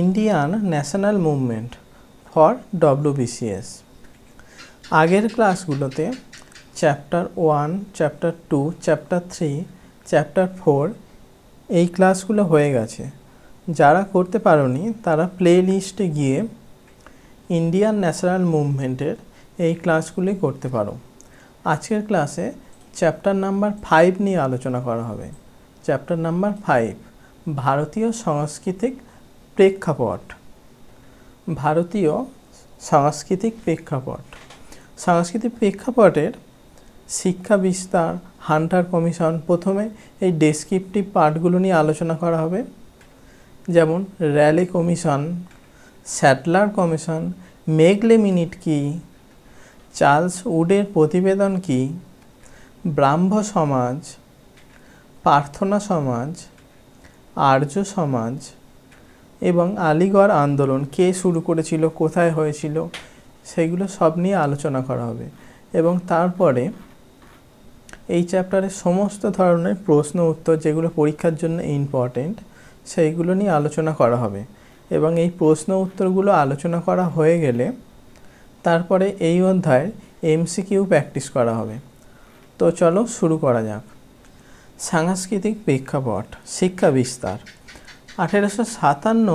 Indian national movement for WBCS আগের ক্লাসগুলোতে chapter one chapter two chapter three chapter four এই ক্লাসগুলো হয়ে গেছে যারা করতে পারোনি তারা প্লে লিস্টে গিয়ে ইন্ডিয়ান ন্যাশনাল মুভমেন্টের এই ক্লাসগুলি করতে পারো আজকের ক্লাসে চ্যাপ্টার নাম্বার ফাইভ নিয়ে আলোচনা করা হবে চ্যাপ্টার নাম্বার ফাইভ ভারতীয় সাংস্কৃতিক প্রেক্ষাপট ভারতীয় সাংস্কৃতিক প্রেক্ষাপট সাংস্কৃতিক প্রেক্ষাপটের শিক্ষা বিস্তার হান্টার কমিশন প্রথমে এই ডেসক্রিপটিভ পার্টগুলো নিয়ে আলোচনা করা হবে যেমন Raleigh commission Sadler commission Macaulay minute কি চার্লস উডের প্রতিবেদন কি ব্রাহ্ম সমাজ প্রার্থনা সমাজ আর্য সমাজ এবং আলিগড় আন্দোলন কে শুরু করেছিল কোথায় হয়েছিল সেগুলো সব নিয়ে আলোচনা করা হবে এবং তারপরে এই চ্যাপ্টারে সমস্ত ধরনের প্রশ্ন উত্তর যেগুলো পরীক্ষার জন্য ইম্পর্টেন্ট সেইগুলো নিয়ে আলোচনা করা হবে এবং এই প্রশ্ন উত্তরগুলো আলোচনা করা হয়ে গেলে তারপরে এই অধ্যায়ের এমসিকিউ প্র্যাকটিস করা হবে তো চলো শুরু করা যাক সাংস্কৃতিক প্রেক্ষাপট শিক্ষা বিস্তার আঠেরোশো সাতান্ন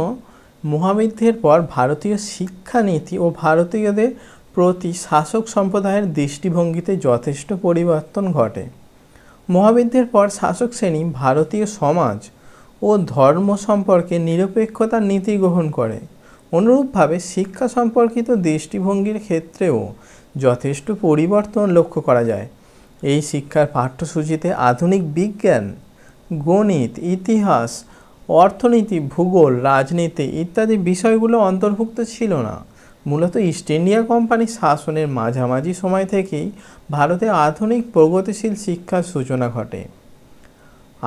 মহাবিদ্ধের পর ভারতীয় শিক্ষানীতি ও ভারতীয়দের প্রতি শাসক সম্প্রদায়ের দৃষ্টিভঙ্গিতে যথেষ্ট পরিবর্তন ঘটে মহাবিদ্ধের পর শাসক শ্রেণী ভারতীয় সমাজ ও ধর্ম সম্পর্কে নিরপেক্ষতার নীতি গ্রহণ করে অনুরূপভাবে শিক্ষা সম্পর্কিত দৃষ্টিভঙ্গির ক্ষেত্রেও যথেষ্ট পরিবর্তন লক্ষ্য করা যায় এই শিক্ষার পাঠ্যসূচিতে আধুনিক বিজ্ঞান গণিত ইতিহাস অর্থনীতি ভূগোল রাজনীতি ইত্যাদি বিষয়গুলো অন্তর্ভুক্ত ছিল না মূলত ইস্ট ইন্ডিয়া কোম্পানির শাসনের মাঝামাঝি সময় থেকেই ভারতে আধুনিক প্রগতিশীল শিক্ষার সূচনা ঘটে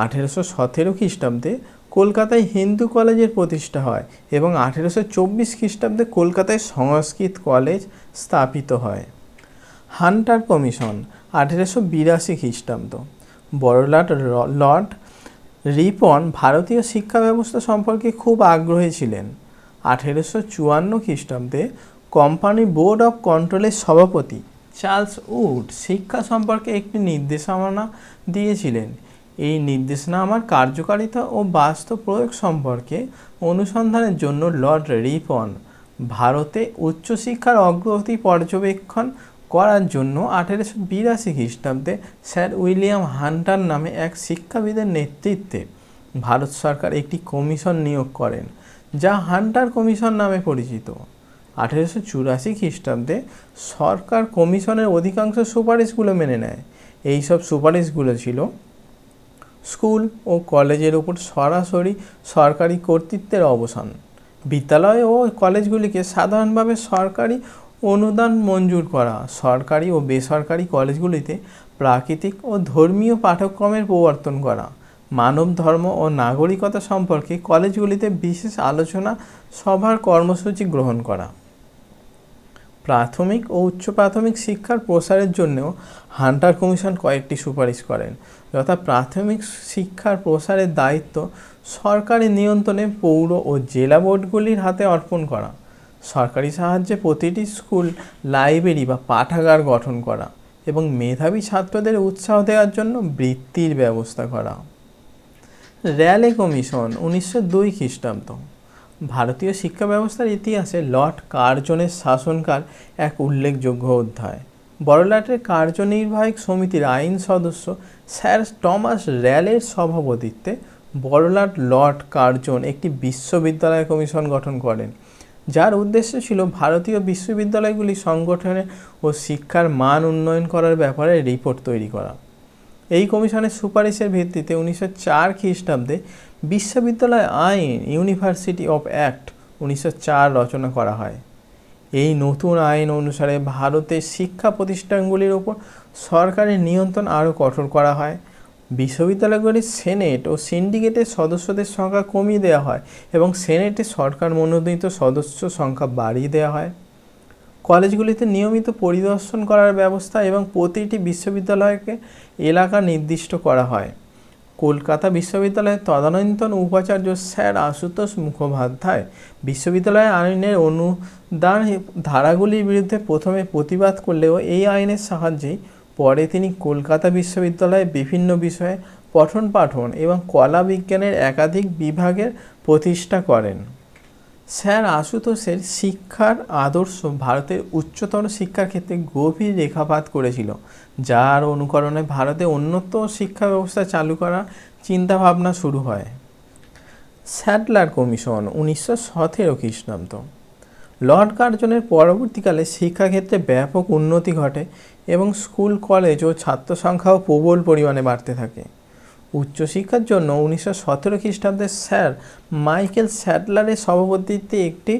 আঠেরোশো সতেরো খ্রিস্টাব্দে কলকাতায় হিন্দু কলেজের প্রতিষ্ঠা হয় এবং আঠেরোশো চব্বিশ খ্রিস্টাব্দে কলকাতায় সংস্কৃত কলেজ স্থাপিত হয় হান্টার কমিশন আঠেরোশো বিরাশি খ্রিস্টাব্দ বড়লাট লর্ড রিপন ভারতীয় শিক্ষা ব্যবস্থা সম্পর্কে খুব আগ্রহী ছিলেন আঠেরোশো চুয়ান্ন খ্রিস্টাব্দে কোম্পানি বোর্ড অব কন্ট্রোলের সভাপতি চার্লস উড শিক্ষা সম্পর্কে একটি নির্দেশনা দিয়েছিলেন এই নির্দেশনা আমার কার্যকারিতা ও বাস্তব প্রয়োগ সম্পর্কে অনুসন্ধানের জন্য লর্ড রিপন ভারতে উচ্চশিক্ষার অগ্রগতি পর্যবেক্ষণ করার জন্য আঠেরোশো বিরাশি খ্রিস্টাব্দে স্যার উইলিয়াম হান্টার নামে এক শিক্ষাবিদের নেতৃত্বে ভারত সরকার একটি কমিশন নিয়োগ করেন যা হান্টার কমিশন নামে পরিচিত আঠেরোশো চুরাশি খ্রিস্টাব্দে সরকার কমিশনের অধিকাংশ সুপারিশগুলো মেনে নেয় এইসব সুপারিশগুলো ছিল স্কুল ও কলেজের ওপর সরাসরি সরকারি কর্তৃত্বের অবসান বিদ্যালয় ও কলেজগুলিকে সাধারণভাবে সরকারি অনুদান মঞ্জুর করা সরকারি ও বেসরকারি কলেজগুলিতে প্রাকৃতিক ও ধর্মীয় পাঠ্যক্রমের প্রবর্তন করা মানব ধর্ম ও নাগরিকতা সম্পর্কে কলেজগুলিতে বিশেষ আলোচনা সভার কর্মসূচি গ্রহণ করা প্রাথমিক ও উচ্চ প্রাথমিক শিক্ষার প্রসারের জন্যও হান্টার কমিশন কয়েকটি সুপারিশ করেন যথা প্রাথমিক শিক্ষার প্রসারের দায়িত্ব সরকারি নিয়ন্ত্রণে পৌর ও জেলা বোর্ডগুলির হাতে অর্পণ করা সরকারি সাহায্যে প্রতিটি স্কুল লাইব্রেরি বা পাঠাগার গঠন করা এবং মেধাবী ছাত্রদের উৎসাহ দেওয়ার জন্য বৃত্তির ব্যবস্থা করা র্যালে কমিশন উনিশশো দুই খ্রিস্টাব্দ ভারতীয় শিক্ষা ব্যবস্থার ইতিহাসে লর্ড কার্জনের শাসনকাল এক উল্লেখযোগ্য অধ্যায় বড়লাটের কার্যনির্বাহী সমিতির আইন সদস্য স্যার টমাস র্যালের সভাপতিত্বে বড়লাট লর্ড কার্জন একটি বিশ্ববিদ্যালয় কমিশন গঠন করেন যার উদ্দেশ্য ছিল ভারতীয় বিশ্ববিদ্যালয়গুলি সংগঠনে ও শিক্ষার মান উন্নয়ন করার ব্যাপারে রিপোর্ট তৈরি করা এই কমিশনের সুপারিশের ভিত্তিতে উনিশশো চার খ্রিস্টাব্দে বিশ্ববিদ্যালয় আইন ইউনিভার্সিটি অফ অ্যাক্ট উনিশশো রচনা করা হয় এই নতুন আইন অনুসারে ভারতের শিক্ষা প্রতিষ্ঠানগুলির ওপর সরকারের নিয়ন্ত্রণ আরও কঠোর করা হয় বিশ্ববিদ্যালয়গুলির সেনেট ও সিন্ডিকেটের সদস্যদের সংখ্যা কমিয়ে দেওয়া হয় এবং সেনেটে সরকার মনোনীত সদস্য সংখ্যা বাড়িয়ে দেওয়া হয় কলেজগুলিতে নিয়মিত পরিদর্শন করার ব্যবস্থা এবং প্রতিটি বিশ্ববিদ্যালয়কে এলাকা নির্দিষ্ট করা হয় কলকাতা বিশ্ববিদ্যালয়ের তদানীন্তন উপাচার্য স্যার আশুতোষ মুখোপাধ্যায় বিশ্ববিদ্যালয় আইনের অনুদান ধারাগুলির বিরুদ্ধে প্রথমে প্রতিবাদ করলেও এই আইনের সাহায্যেই পরে তিনি কলকাতা বিশ্ববিদ্যালয়ে বিভিন্ন বিষয়ে পঠন পাঠন এবং কলা বিজ্ঞানের একাধিক বিভাগের প্রতিষ্ঠা করেন স্যার আশুতোষের শিক্ষার আদর্শ ভারতের উচ্চতর শিক্ষার ক্ষেত্রে গভীর রেখাপাত করেছিল যার অনুকরণে ভারতে উন্নত শিক্ষা ব্যবস্থা চালু করার চিন্তাভাবনা শুরু হয় স্যাডলার কমিশন উনিশশো সতেরো খ্রিস্টাব্দ লর্ড কার্জনের পরবর্তীকালে শিক্ষাক্ষেত্রে ব্যাপক উন্নতি ঘটে এবং স্কুল কলেজ ও ছাত্র সংখ্যাও প্রবল পরিমাণে বাড়তে থাকে উচ্চশিক্ষার জন্য উনিশশো সতেরো খ্রিস্টাব্দে স্যার মাইকেল স্যাটলারের সভাপতিত্বে একটি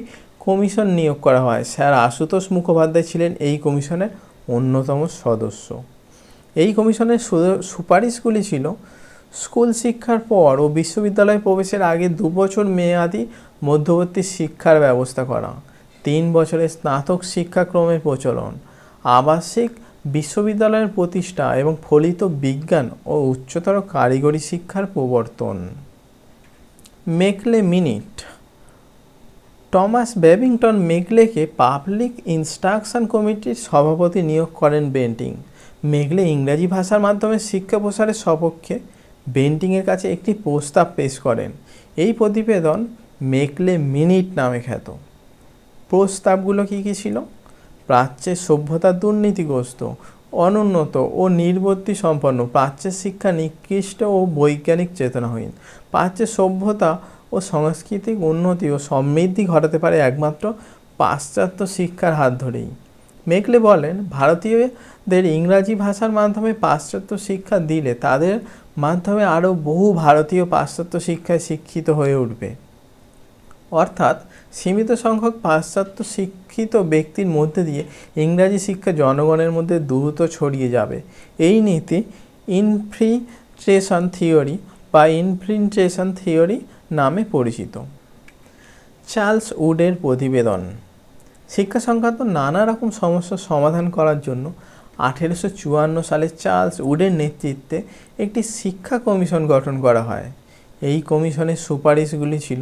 কমিশন নিয়োগ করা হয় স্যার আশুতোষ মুখোপাধ্যায় ছিলেন এই কমিশনের অন্যতম সদস্য এই কমিশনের সুপারিশগুলি ছিল স্কুল শিক্ষার পর ও বিশ্ববিদ্যালয়ে প্রবেশের আগে দু বছর মেয়াদি মধ্যবর্তী শিক্ষার ব্যবস্থা করা তিন বছরের স্নাতক শিক্ষাক্রমের প্রচলন আবাসিক বিশ্ববিদ্যালয়ের প্রতিষ্ঠা এবং ফলিত বিজ্ঞান ও উচ্চতর কারিগরি শিক্ষার প্রবর্তন মেকলে মিনিট টমাস ব্যাবিংটন মেকলেকে পাবলিক ইনস্ট্রাকশন কমিটির সভাপতি নিয়োগ করেন বেন্টিং মেঘলে ইংরাজি ভাষার মাধ্যমে শিক্ষা প্রসারের সপক্ষে বেন্টিংয়ের কাছে একটি প্রস্তাব পেশ করেন এই প্রতিবেদন মেকলে মিনিট নামে খ্যাত প্রস্তাবগুলো কী কী ছিল প্রাচ্যের সভ্যতা দুর্নীতিগ্রস্ত অনুন্নত ও নির্বত্তি সম্পন্ন প্রাচ্যের শিক্ষা নিকৃষ্ট ও বৈজ্ঞানিক চেতনাহীন প্রাচ্যের সভ্যতা ও সাংস্কৃতিক উন্নতি ও সমৃদ্ধি ঘটাতে পারে একমাত্র পাশ্চাত্য শিক্ষার হাত ধরেই মেকলে বলেন ভারতীয়দের ইংরাজি ভাষার মাধ্যমে পাশ্চাত্য শিক্ষা দিলে তাদের মাধ্যমে আরও বহু ভারতীয় পাশ্চাত্য শিক্ষায় শিক্ষিত হয়ে উঠবে অর্থাৎ সীমিত সংখ্যক পাশ্চাত্য শিক্ষিত ব্যক্তির মধ্যে দিয়ে ইংরাজি শিক্ষা জনগণের মধ্যে দ্রুত ছড়িয়ে যাবে এই নীতি ইনফ্রিট্রেশন থিওরি বা ইনফ্রিন্ট্রেশন থিওরি নামে পরিচিত চার্লস উডের প্রতিবেদন শিক্ষা সংক্রান্ত নানা রকম সমস্যার সমাধান করার জন্য আঠেরোশো সালে চার্লস উডের নেতৃত্বে একটি শিক্ষা কমিশন গঠন করা হয় এই কমিশনের সুপারিশগুলি ছিল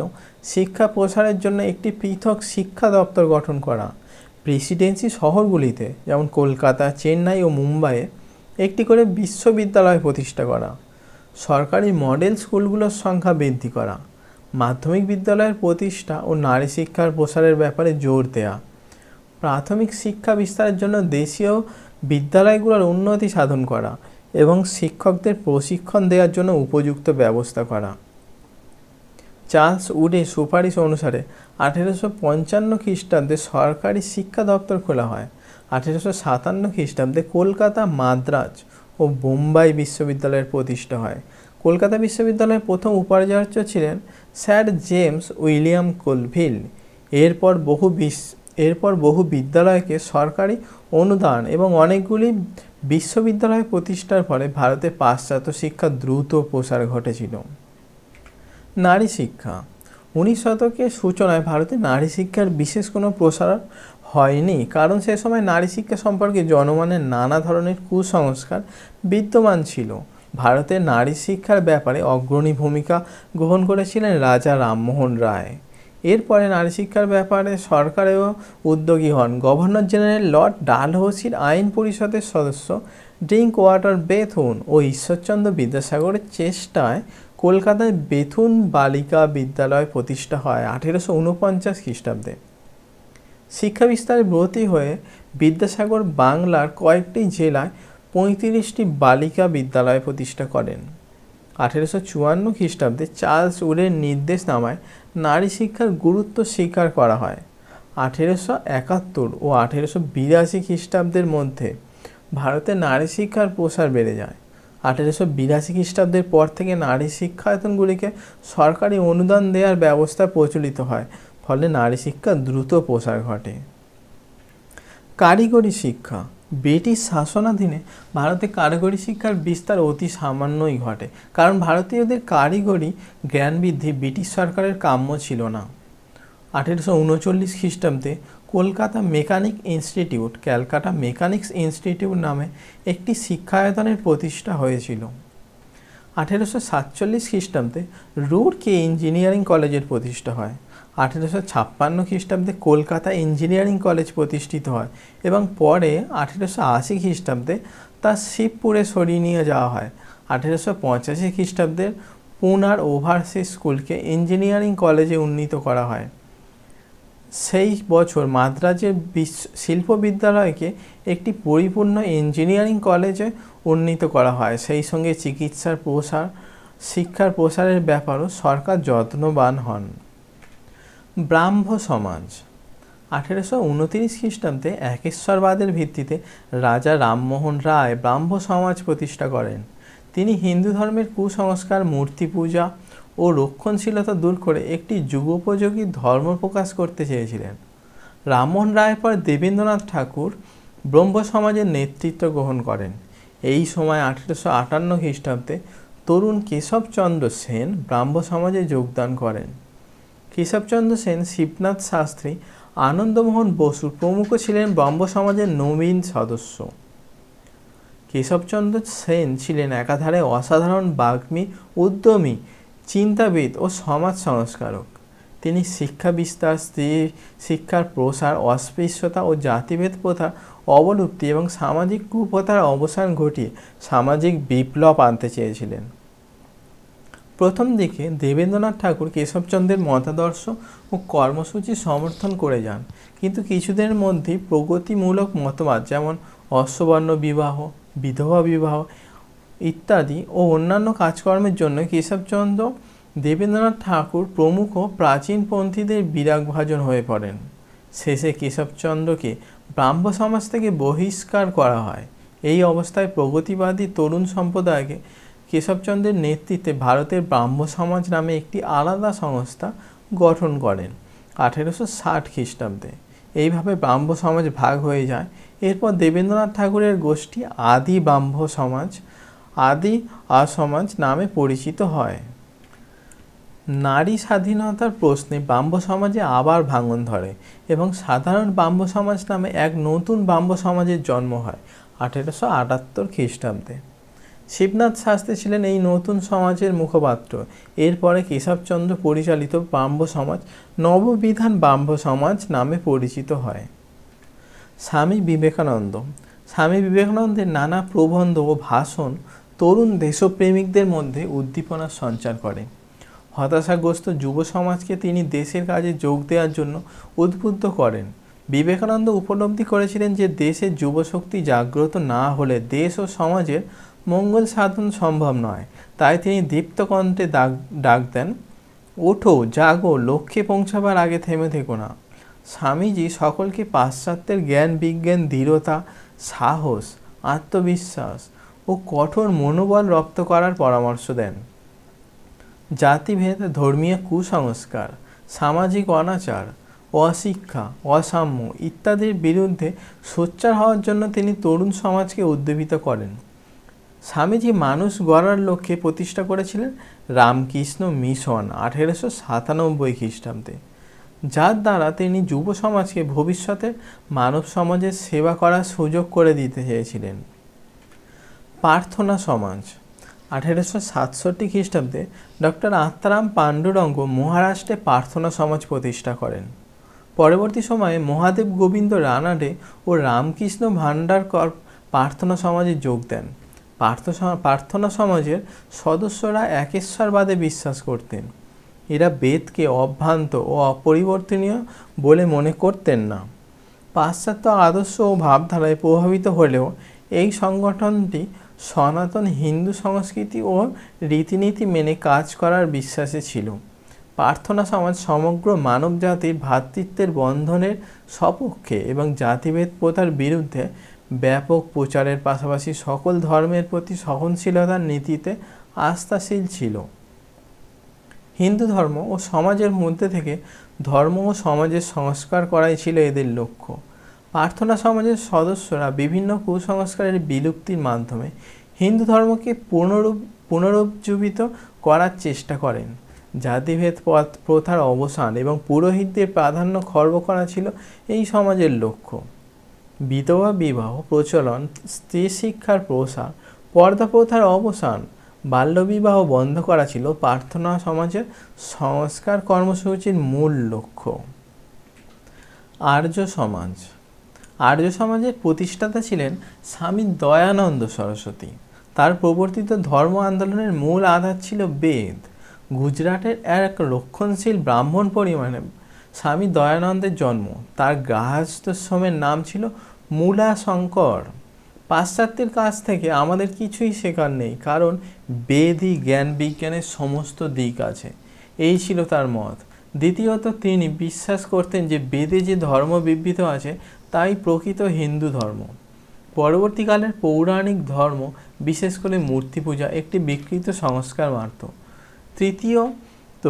শিক্ষা প্রসারের জন্য একটি পৃথক শিক্ষা দপ্তর গঠন করা প্রেসিডেন্সি শহরগুলিতে যেমন কলকাতা চেন্নাই ও মুম্বাইয়ে একটি করে বিশ্ববিদ্যালয় প্রতিষ্ঠা করা সরকারি মডেল স্কুলগুলোর সংখ্যা বৃদ্ধি করা মাধ্যমিক বিদ্যালয়ের প্রতিষ্ঠা ও নারী শিক্ষার প্রসারের ব্যাপারে জোর দেয়া প্রাথমিক শিক্ষা বিস্তারের জন্য দেশীয় বিদ্যালয়গুলোর উন্নতি সাধন করা এবং শিক্ষকদের প্রশিক্ষণ দেওয়ার জন্য উপযুক্ত ব্যবস্থা করা চার্লস উডের সুপারিশ অনুসারে আঠেরোশো পঞ্চান্ন খ্রিস্টাব্দে সরকারি শিক্ষা দপ্তর খোলা হয় আঠেরোশো সাতান্ন খ্রিস্টাব্দে কলকাতা মাদ্রাজ ও বোম্বাই বিশ্ববিদ্যালয়ের প্রতিষ্ঠা হয় কলকাতা বিশ্ববিদ্যালয়ের প্রথম উপাচার্য ছিলেন স্যার জেমস উইলিয়াম কোলভিল এরপর বহু বিশ্ব এরপর বহু বিদ্যালয়কে সরকারি অনুদান এবং অনেকগুলি বিশ্ববিদ্যালয় প্রতিষ্ঠার ফলে ভারতে পাশ্চাত্য শিক্ষা দ্রুত প্রসার ঘটেছিল নারী শিক্ষা উনিশ শতকের সূচনায় ভারতে নারী শিক্ষার বিশেষ কোনো প্রসার হয়নি কারণ সে সময় নারী শিক্ষা সম্পর্কে জনমনের নানা ধরনের কুসংস্কার বিদ্যমান ছিল ভারতে নারী শিক্ষার ব্যাপারে অগ্রণী ভূমিকা গ্রহণ করেছিলেন রাজা রামমোহন রায় এরপরে নারী শিক্ষার ব্যাপারে সরকারেও উদ্যোগী হন গভর্নর জেনারেল লর্ড ডালহৌসির আইন পরিষদের সদস্য ড্রিঙ্ক ওয়াটার বেথুন ও ঈশ্বরচন্দ্র বিদ্যাসাগরের চেষ্টায় কলকাতায় বেথুন বালিকা বিদ্যালয় প্রতিষ্ঠা হয় আঠেরোশো উনপঞ্চাশ খ্রিস্টাব্দে শিক্ষা বিস্তারে ব্রতী হয়ে বিদ্যাসাগর বাংলার কয়েকটি জেলায় পঁয়ত্রিশটি বালিকা বিদ্যালয় প্রতিষ্ঠা করেন আঠেরোশো চুয়ান্ন খ্রিস্টাব্দে চার্লস উডের নির্দেশ নামায় নারী শিক্ষার গুরুত্ব স্বীকার করা হয় আঠেরোশো একাত্তর ও আঠেরোশো বিরাশি খ্রিস্টাব্দের মধ্যে ভারতে নারী শিক্ষার প্রসার বেড়ে যায় আঠেরোশো বিরাশি খ্রিস্টাব্দের পর থেকে নারী শিক্ষায়তনগুলিকে সরকারি অনুদান দেওয়ার ব্যবস্থা প্রচলিত হয় ফলে নারী শিক্ষা দ্রুত প্রসার ঘটে কারিগরি শিক্ষা ব্রিটিশ শাসনাধীনে ভারতে কারিগরি শিক্ষার বিস্তার অতি সামান্যই ঘটে কারণ ভারতীয়দের কারিগরি জ্ঞান বৃদ্ধি ব্রিটিশ সরকারের কাম্য ছিল না আঠেরোশো উনচল্লিশ খ্রিস্টাব্দে Kolkata mechanic institute Calcutta mechanics institute নামে একটি শিক্ষায়তনের প্রতিষ্ঠা হয়েছিল আঠেরোশো সাতচল্লিশ খ্রিস্টাব্দে রুড়কে ইঞ্জিনিয়ারিং কলেজের প্রতিষ্ঠা হয় আঠেরোশো ছাপ্পান্ন খ্রিস্টাব্দে কলকাতা ইঞ্জিনিয়ারিং কলেজ প্রতিষ্ঠিত হয় এবং পরে আঠেরোশো আশি খ্রিস্টাব্দে তা শিবপুরে সরিয়ে নিয়ে যাওয়া হয় আঠেরোশো পঁচাশি খ্রিস্টাব্দের পুনার ওভারসিজ স্কুলকে ইঞ্জিনিয়ারিং কলেজে উন্নীত করা হয় সেই বছর মাদ্রাজের শিল্প বিদ্যালয়কে একটি পরিপূর্ণ ইঞ্জিনিয়ারিং কলেজে উন্নীত করা হয় সেই সঙ্গে চিকিৎসার প্রসার শিক্ষার প্রসারের ব্যাপারও সরকার যত্নবান হন ব্রাহ্ম সমাজ আঠেরোশো উনতিরিশ খ্রিস্টাব্দে একেশ্বরবাদের ভিত্তিতে রাজা রামমোহন রায় ব্রাহ্ম সমাজ প্রতিষ্ঠা করেন তিনি হিন্দু ধর্মের কুসংস্কার মূর্তি পূজা ও রক্ষণশীলতা দূর করে একটি যুগোপযোগী ধর্ম প্রকাশ করতে চেয়েছিলেন রামমোহন রায়ের পর দেবেন্দ্রনাথ ঠাকুর ব্রহ্ম সমাজের নেতৃত্ব গ্রহণ করেন এই সময় আঠেরোশো আটান্ন খ্রিস্টাব্দে তরুণ কেশবচন্দ্র সেন ব্রাহ্ম সমাজে যোগদান করেন কেশবচন্দ্র সেন শিবনাথ শাস্ত্রী আনন্দমোহন বসু প্রমুখ ছিলেন ব্রাহ্ম সমাজের নবীন সদস্য কেশবচন্দ্র সেন ছিলেন একাধারে অসাধারণ বাগ্মী উদ্যমী চিন্তাবিদ ও সমাজ সংস্কারক তিনি শিক্ষা বিস্তার স্ত্রী শিক্ষার প্রসার অস্পৃশ্যতা ও জাতিভেদ প্রথা অবলুপ্তি এবং সামাজিক কুপ্রথার অবসান ঘটিয়ে সামাজিক বিপ্লব আনতে চেয়েছিলেন প্রথম দিকে দেবেন্দ্রনাথ ঠাকুর কেশবচন্দ্রের মতাদর্শ ও কর্মসূচি সমর্থন করে যান কিন্তু কিছুদিনের মধ্যেই প্রগতিমূলক মতবাদ যেমন অশ্ববর্ণ বিবাহ বিধবা বিবাহ ইত্যাদি ও অন্যান্য কাজকর্মের জন্য কেশবচন্দ্র দেবেন্দ্রনাথ ঠাকুর প্রমুখ প্রাচীনপন্থীদের বিরাগভাজন হয়ে পড়েন শেষে কেশবচন্দ্রকে ব্রাহ্ম সমাজ থেকে বহিষ্কার করা হয় এই অবস্থায় প্রগতিবাদী তরুণ সম্প্রদায়কে কেশবচন্দ্রের নেতৃত্বে ভারতের ব্রাহ্ম সমাজ নামে একটি আলাদা সংস্থা গঠন করেন আঠেরোশো ষাট খ্রিস্টাব্দে এইভাবে ব্রাহ্ম সমাজ ভাগ হয়ে যায় এরপর দেবেন্দ্রনাথ ঠাকুরের গোষ্ঠী আদি ব্রাহ্ম সমাজ আদি অসমাজ নামে পরিচিত হয় নারী স্বাধীনতার প্রশ্নে বাম্ব সমাজে আবার ভাঙন ধরে এবং সাধারণ বাম্ব সমাজ নামে এক নতুন বাম্ব সমাজের জন্ম হয় আঠেরোশো আটাত্তর খ্রিস্টাব্দে শিবনাথ শাস্ত্রী ছিলেন এই নতুন সমাজের মুখপাত্র এরপরে কেশবচন্দ্র পরিচালিত বাম্ব সমাজ নববিধান বাম্ব সমাজ নামে পরিচিত হয় স্বামী বিবেকানন্দ স্বামী বিবেকানন্দের নানা প্রবন্ধ ও ভাষণ তরুণ দেশপ্রেমিকদের মধ্যে উদ্দীপনার সঞ্চার করে হতাশাগ্রস্ত যুব সমাজকে তিনি দেশের কাজে যোগ দেওয়ার জন্য উদ্বুদ্ধ করেন বিবেকানন্দ উপলব্ধি করেছিলেন যে দেশের যুবশক্তি জাগ্রত না হলে দেশ ও সমাজের মঙ্গল সাধন সম্ভব নয় তাই তিনি দীপ্তকণ্ঠে ডাক ডাক দেন ওঠো জাগো লক্ষ্যে পৌঁছাবার আগে থেমে থেকো না স্বামীজি সকলকে পাশ্চাত্যের জ্ঞান বিজ্ঞান দৃঢ়তা সাহস আত্মবিশ্বাস ও কঠোর মনোবল রপ্ত করার পরামর্শ দেন জাতিভেদ ধর্মীয় কুসংস্কার সামাজিক অনাচার অশিক্ষা অসাম্য ইত্যাদির বিরুদ্ধে সোচ্চার হওয়ার জন্য তিনি তরুণ সমাজকে উদ্দীপিত করেন স্বামীজি মানুষ গড়ার লক্ষ্যে প্রতিষ্ঠা করেছিলেন রামকৃষ্ণ মিশন আঠেরোশো সাতানব্বই খ্রিস্টাব্দে যার দ্বারা তিনি যুব সমাজকে ভবিষ্যতের মানব সমাজের সেবা করার সুযোগ করে দিতে চেয়েছিলেন প্রার্থনা সমাজ আঠেরোশো সাতষট্টি খ্রিস্টাব্দে ডক্টর আত্মারাম পাণ্ডুরঙ্গ মহারাষ্ট্রে প্রার্থনা সমাজ প্রতিষ্ঠা করেন পরবর্তী সময়ে মহাদেব গোবিন্দ রানাডে ও রামকৃষ্ণ ভান্ডারকর প্রার্থনা সমাজে যোগ দেন প্রার্থনা সমাজের সদস্যরা একেশ্বরবাদে বিশ্বাস করতেন এরা বেদকে অভ্রান্ত ও অপরিবর্তনীয় বলে মনে করতেন না পাশ্চাত্য আদর্শ ও ভাবধারায় প্রভাবিত হলেও এই সংগঠনটি সনাতন হিন্দু সংস্কৃতি ও রীতিনীতি মেনে কাজ করার বিশ্বাসে ছিল প্রার্থনা সমাজ সমগ্র মানব জাতির ভ্রাতৃত্বের বন্ধনের সপক্ষে এবং জাতিভেদ প্রথার বিরুদ্ধে ব্যাপক প্রচারের পাশাপাশি সকল ধর্মের প্রতি সহনশীলতার নীতিতে আস্থাশীল ছিল হিন্দু ধর্ম ও সমাজের মধ্যে থেকে ধর্ম ও সমাজের সংস্কার করাই ছিল এদের লক্ষ্য প্রার্থনা সমাজের সদস্যরা বিভিন্ন কুসংস্কারের বিলুপ্তির মাধ্যমে হিন্দু ধর্মকে পুনরূপ পুনরুজ্জীবিত করার চেষ্টা করেন জাতিভেদ পথ প্রথার অবসান এবং পুরোহিতদের প্রাধান্য খর্ব করা ছিল এই সমাজের লক্ষ্য বিধবা বিবাহ প্রচলন স্ত্রী শিক্ষার প্রসার পর্দা প্রথার অবসান বাল্যবিবাহ বন্ধ করা ছিল প্রার্থনা সমাজের সংস্কার কর্মসূচির মূল লক্ষ্য আর্য সমাজ আর্য সমাজের প্রতিষ্ঠাতা ছিলেন স্বামী দয়ানন্দ সরস্বতী তার প্রবর্তিত ধর্ম আন্দোলনের মূল আধার ছিল বেদ গুজরাটের এক রক্ষণশীল ব্রাহ্মণ পরিমাণে স্বামী দয়ানন্দের জন্ম তার গার্হস্থ্যশ্রমের নাম ছিল মূলা শঙ্কর পাশ্চাত্যের কাছ থেকে আমাদের কিছুই শেখার নেই কারণ বেদই জ্ঞান বিজ্ঞানের সমস্ত দিক আছে এই ছিল তার মত দ্বিতীয়ত তিনি বিশ্বাস করতেন যে বেদে যে ধর্ম বিবৃত আছে তাই প্রকৃত হিন্দু ধর্ম পরবর্তীকালের পৌরাণিক ধর্ম বিশেষ করে মূর্তি পূজা একটি বিকৃত সংস্কার মাত্র তৃতীয়ত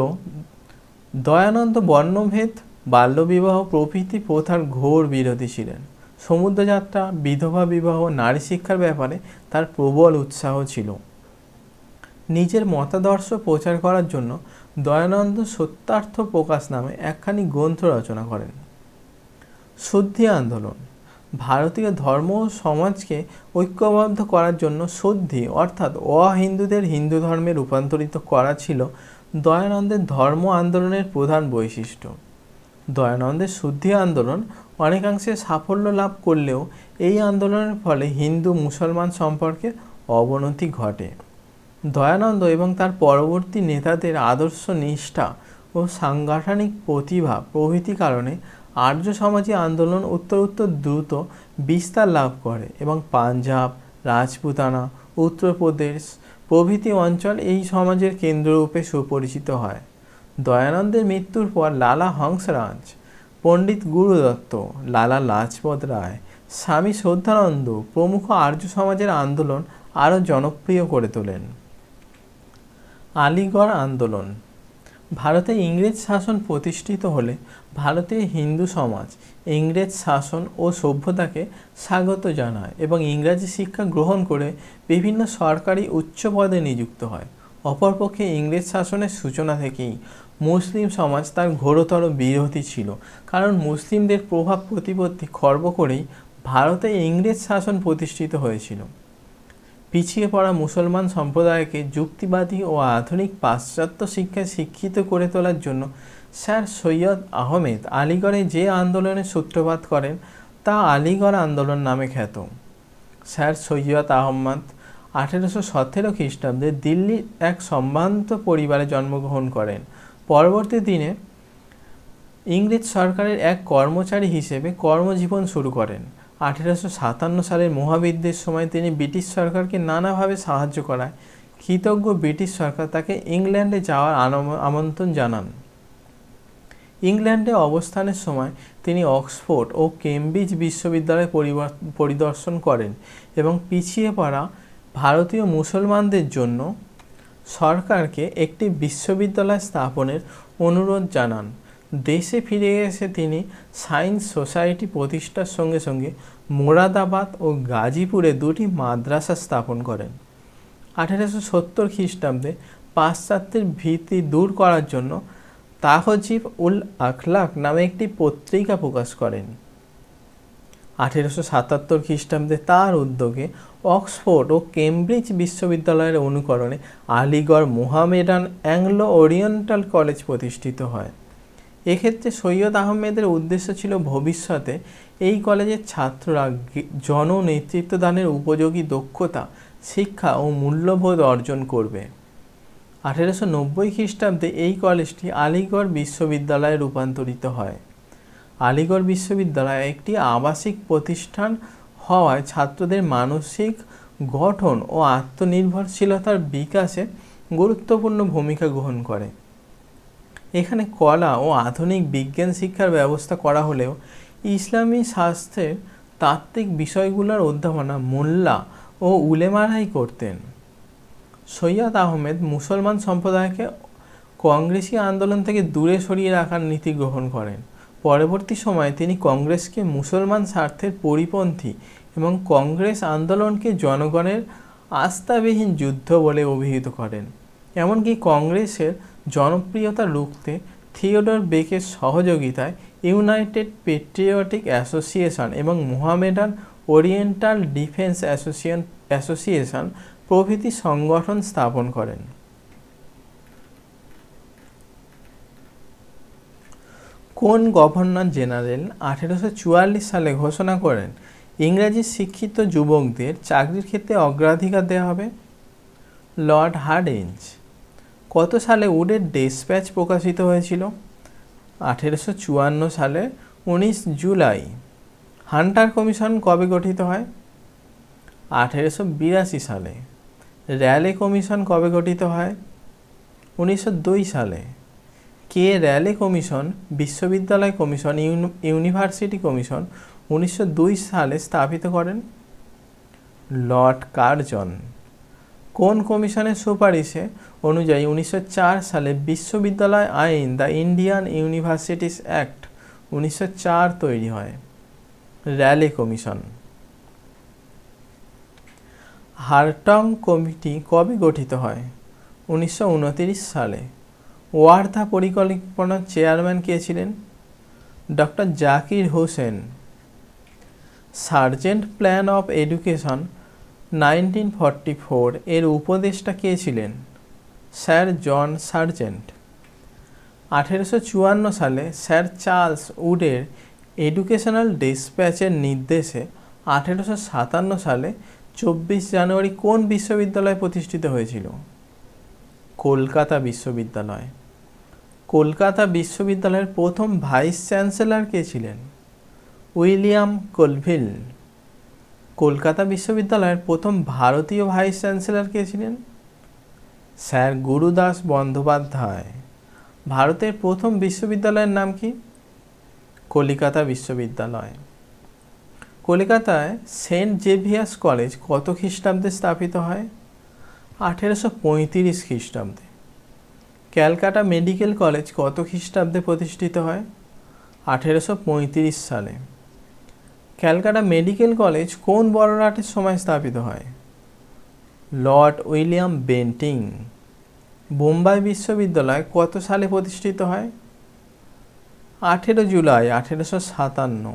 দয়ানন্দ বর্ণভেদ বাল্যবিবাহ প্রভৃতি প্রথার ঘোর বিরোধী ছিলেন সমুদ্রযাত্রা বিধবা বিবাহ নারী শিক্ষার ব্যাপারে তার প্রবল উৎসাহ ছিল নিজের মতাদর্শ প্রচার করার জন্য দয়ানন্দ সত্যার্থ প্রকাশ নামে একখানি গ্রন্থ রচনা করেন শুদ্ধি আন্দোলন ভারতীয় ধর্ম ও সমাজকে ঐক্যবদ্ধ করার জন্য শুদ্ধি অর্থাৎ অহিন্দুদের হিন্দু ধর্মে রূপান্তরিত করা ছিল দয়ানন্দের ধর্ম আন্দোলনের প্রধান বৈশিষ্ট্য দয়ানন্দের শুদ্ধি আন্দোলন অনেকাংশে সাফল্য লাভ করলেও এই আন্দোলনের ফলে হিন্দু মুসলমান সম্পর্কে অবনতি ঘটে দয়ানন্দ এবং তার পরবর্তী নেতাদের আদর্শ নিষ্ঠা ও সাংগঠনিক প্রতিভা প্রভৃতি কারণে আর্য সমাজী আন্দোলন উত্তর উত্তর দ্রুত বিস্তার লাভ করে এবং পাঞ্জাব রাজপুতানা উত্তরপ্রদেশ প্রভৃতি অঞ্চল এই সমাজের কেন্দ্ররূপে সুপরিচিত হয় দয়ানন্দের মৃত্যুর পর লালা হংসরাজ পণ্ডিত গুরু দত্ত লালা লাজপত রায় স্বামী শ্রদ্ধানন্দ প্রমুখ আর্য সমাজের আন্দোলন আরও জনপ্রিয় করে তোলেন আলিগড় আন্দোলন ভারতে ইংরেজ শাসন প্রতিষ্ঠিত হলে ভারতীয় হিন্দু সমাজ ইংরেজ শাসন ও সভ্যতাকে স্বাগত জানায় এবং ইংরাজি শিক্ষা গ্রহণ করে বিভিন্ন সরকারি উচ্চ পদে নিযুক্ত হয় অপরপক্ষে ইংরেজ শাসনের সূচনা থেকেই মুসলিম সমাজ তার ঘোরতর বিরোধী ছিল কারণ মুসলিমদের প্রভাব প্রতিপত্তি খর্ব করেই ভারতে ইংরেজ শাসন প্রতিষ্ঠিত হয়েছিল পিছিয়ে পড়া মুসলমান সম্প্রদায়কে যুক্তিবাদী ও আধুনিক পাশ্চাত্য শিক্ষায় শিক্ষিত করে তোলার জন্য স্যার সৈয়দ আহমেদ আলিগড়ে যে আন্দোলনের সূত্রপাত করেন তা আলিগড় আন্দোলন নামে খ্যাত স্যার সৈয়দ আহমদ আঠেরোশো সতেরো খ্রিস্টাব্দে দিল্লির এক সম্ভ্রান্ত পরিবারে জন্মগ্রহণ করেন পরবর্তী দিনে ইংরেজ সরকারের এক কর্মচারী হিসেবে কর্মজীবন শুরু করেন আঠেরোশো সাতান্ন সালের মহাবিদ্যের সময় তিনি ব্রিটিশ সরকারকে নানাভাবে সাহায্য করায় কৃতজ্ঞ ব্রিটিশ সরকার তাকে ইংল্যান্ডে যাওয়ার আমন্ত্রণ জানান ইংল্যান্ডে অবস্থানের সময় তিনি অক্সফোর্ড ও কেমব্রিজ বিশ্ববিদ্যালয় পরিদর্শন করেন এবং পিছিয়ে পড়া ভারতীয় মুসলমানদের জন্য সরকারকে একটি বিশ্ববিদ্যালয় স্থাপনের অনুরোধ জানান দেশে ফিরে এসে তিনি সায়েন্স সোসাইটি প্রতিষ্ঠার সঙ্গে সঙ্গে মোরাদাবাদ ও গাজীপুরে দুটি মাদ্রাসা স্থাপন করেন আঠেরোশো সত্তর খ্রিস্টাব্দে পাশ্চাত্যের ভীতি দূর করার জন্য তাহজিব উল আখলাক নামে একটি পত্রিকা প্রকাশ করেন আঠেরোশো সাতাত্তর খ্রিস্টাব্দে তার উদ্যোগে অক্সফোর্ড ও কেমব্রিজ বিশ্ববিদ্যালয়ের অনুকরণে Aligarh Mohammedan Anglo Oriental college প্রতিষ্ঠিত হয় এক্ষেত্রে সৈয়দ আহমেদের উদ্দেশ্য ছিল ভবিষ্যতে এই কলেজের ছাত্ররা জননেতৃত্বদানের উপযোগী দক্ষতা শিক্ষা ও মূল্যবোধ অর্জন করবে আঠেরোশো নব্বই খ্রিস্টাব্দে এই কলেজটি আলিগড় বিশ্ববিদ্যালয়ে রূপান্তরিত হয় আলিগড় বিশ্ববিদ্যালয় একটি আবাসিক প্রতিষ্ঠান হওয়ায় ছাত্রদের মানসিক গঠন ও আত্মনির্ভরশীলতার বিকাশে গুরুত্বপূর্ণ ভূমিকা গ্রহণ করে এখানে কলা ও আধুনিক বিজ্ঞান শিক্ষার ব্যবস্থা করা হলেও ইসলামী স্বাস্থ্যের তাত্ত্বিক বিষয়গুলোর অধ্যাপনা মোল্লা ও উলেমারাই করতেন সৈয়দ আহমেদ মুসলমান সম্প্রদায়কে কংগ্রেসী আন্দোলন থেকে দূরে সরিয়ে রাখার নীতি গ্রহণ করেন পরবর্তী সময়ে তিনি কংগ্রেসকে মুসলমান স্বার্থের পরিপন্থী এবং কংগ্রেস আন্দোলনকে জনগণের আস্থাবিহীন যুদ্ধ বলে অভিহিত করেন এমনকি কংগ্রেসের জনপ্রিয়তা রুখতে থিওডর বেকের সহযোগিতায় ইউনাইটেড পেট্রিয়টিক অ্যাসোসিয়েশন এবং Mohammedan Oriental defence Association Association প্রভৃতি সংগঠন স্থাপন করেন কোন গভর্নর জেনারেল আঠেরোশো সালে ঘোষণা করেন ইংরাজি শিক্ষিত যুবকদের চাকরির ক্ষেত্রে অগ্রাধিকার দেওয়া হবে লর্ড হার্ডেঞ্জ কত সালে উডের ডেসপ্যাচ প্রকাশিত হয়েছিল আঠেরোশো সালে উনিশ জুলাই হান্টার কমিশন কবে গঠিত হয় আঠেরোশো সালে র্যালে কমিশন কবে গঠিত হয় উনিশশো সালে কে র্যালে কমিশন বিশ্ববিদ্যালয় কমিশন ইউনিভার্সিটি কমিশন উনিশশো সালে স্থাপিত করেন লর্ড কার্জন কোন কমিশনের সুপারিশে অনুযায়ী উনিশশো সালে বিশ্ববিদ্যালয় আইন দ্য ইন্ডিয়ান ইউনিভার্সিটিস অ্যাক্ট উনিশশো তৈরি হয় র্যালে কমিশন হার্টং কমিটি কবে গঠিত হয় উনিশশো সালে ওয়ার্ধা পরিকল্পনার চেয়ারম্যান কে ছিলেন doctor Zakir Hussain Sargent plan of education nineteen forty four এর উপদেষ্টা কে ছিলেন স্যার জন সার্জেন্ট আঠেরোশো চুয়ান্ন সালে স্যার চার্লস উডের এডুকেশনাল ডিসপ্যাচের নির্দেশে আঠেরোশো সাতান্ন সালে চব্বিশ জানুয়ারি কোন বিশ্ববিদ্যালয় প্রতিষ্ঠিত হয়েছিল কলকাতা বিশ্ববিদ্যালয় কলকাতা বিশ্ববিদ্যালয়ের প্রথম ভাইস চ্যান্সেলর কে ছিলেন উইলিয়াম কলভিল কলকাতা বিশ্ববিদ্যালয়ের প্রথম ভারতীয় ভাইস চ্যান্সেলর কে ছিলেন স্যার গুরুদাস বন্দ্যোপাধ্যায় ভারতের প্রথম বিশ্ববিদ্যালয়ের নাম কি কলিকাতা বিশ্ববিদ্যালয় কলকাতায় সেন্ট জেভিয়াস কলেজ কত খ্রিস্টাব্দে স্থাপিত হয় আঠেরোশো পঁয়ত্রিশ খ্রিস্টাব্দে ক্যালকাটা মেডিকেল কলেজ কত খ্রিস্টাব্দে প্রতিষ্ঠিত হয় আঠেরোশো পঁয়ত্রিশ সালে ক্যালকাটা মেডিকেল কলেজ কোন বড়রাটের সময় স্থাপিত হয় লর্ড উইলিয়াম বেন্টিং বোম্বাই বিশ্ববিদ্যালয় কত সালে প্রতিষ্ঠিত হয় আঠেরো জুলাই আঠেরোশো সাতান্ন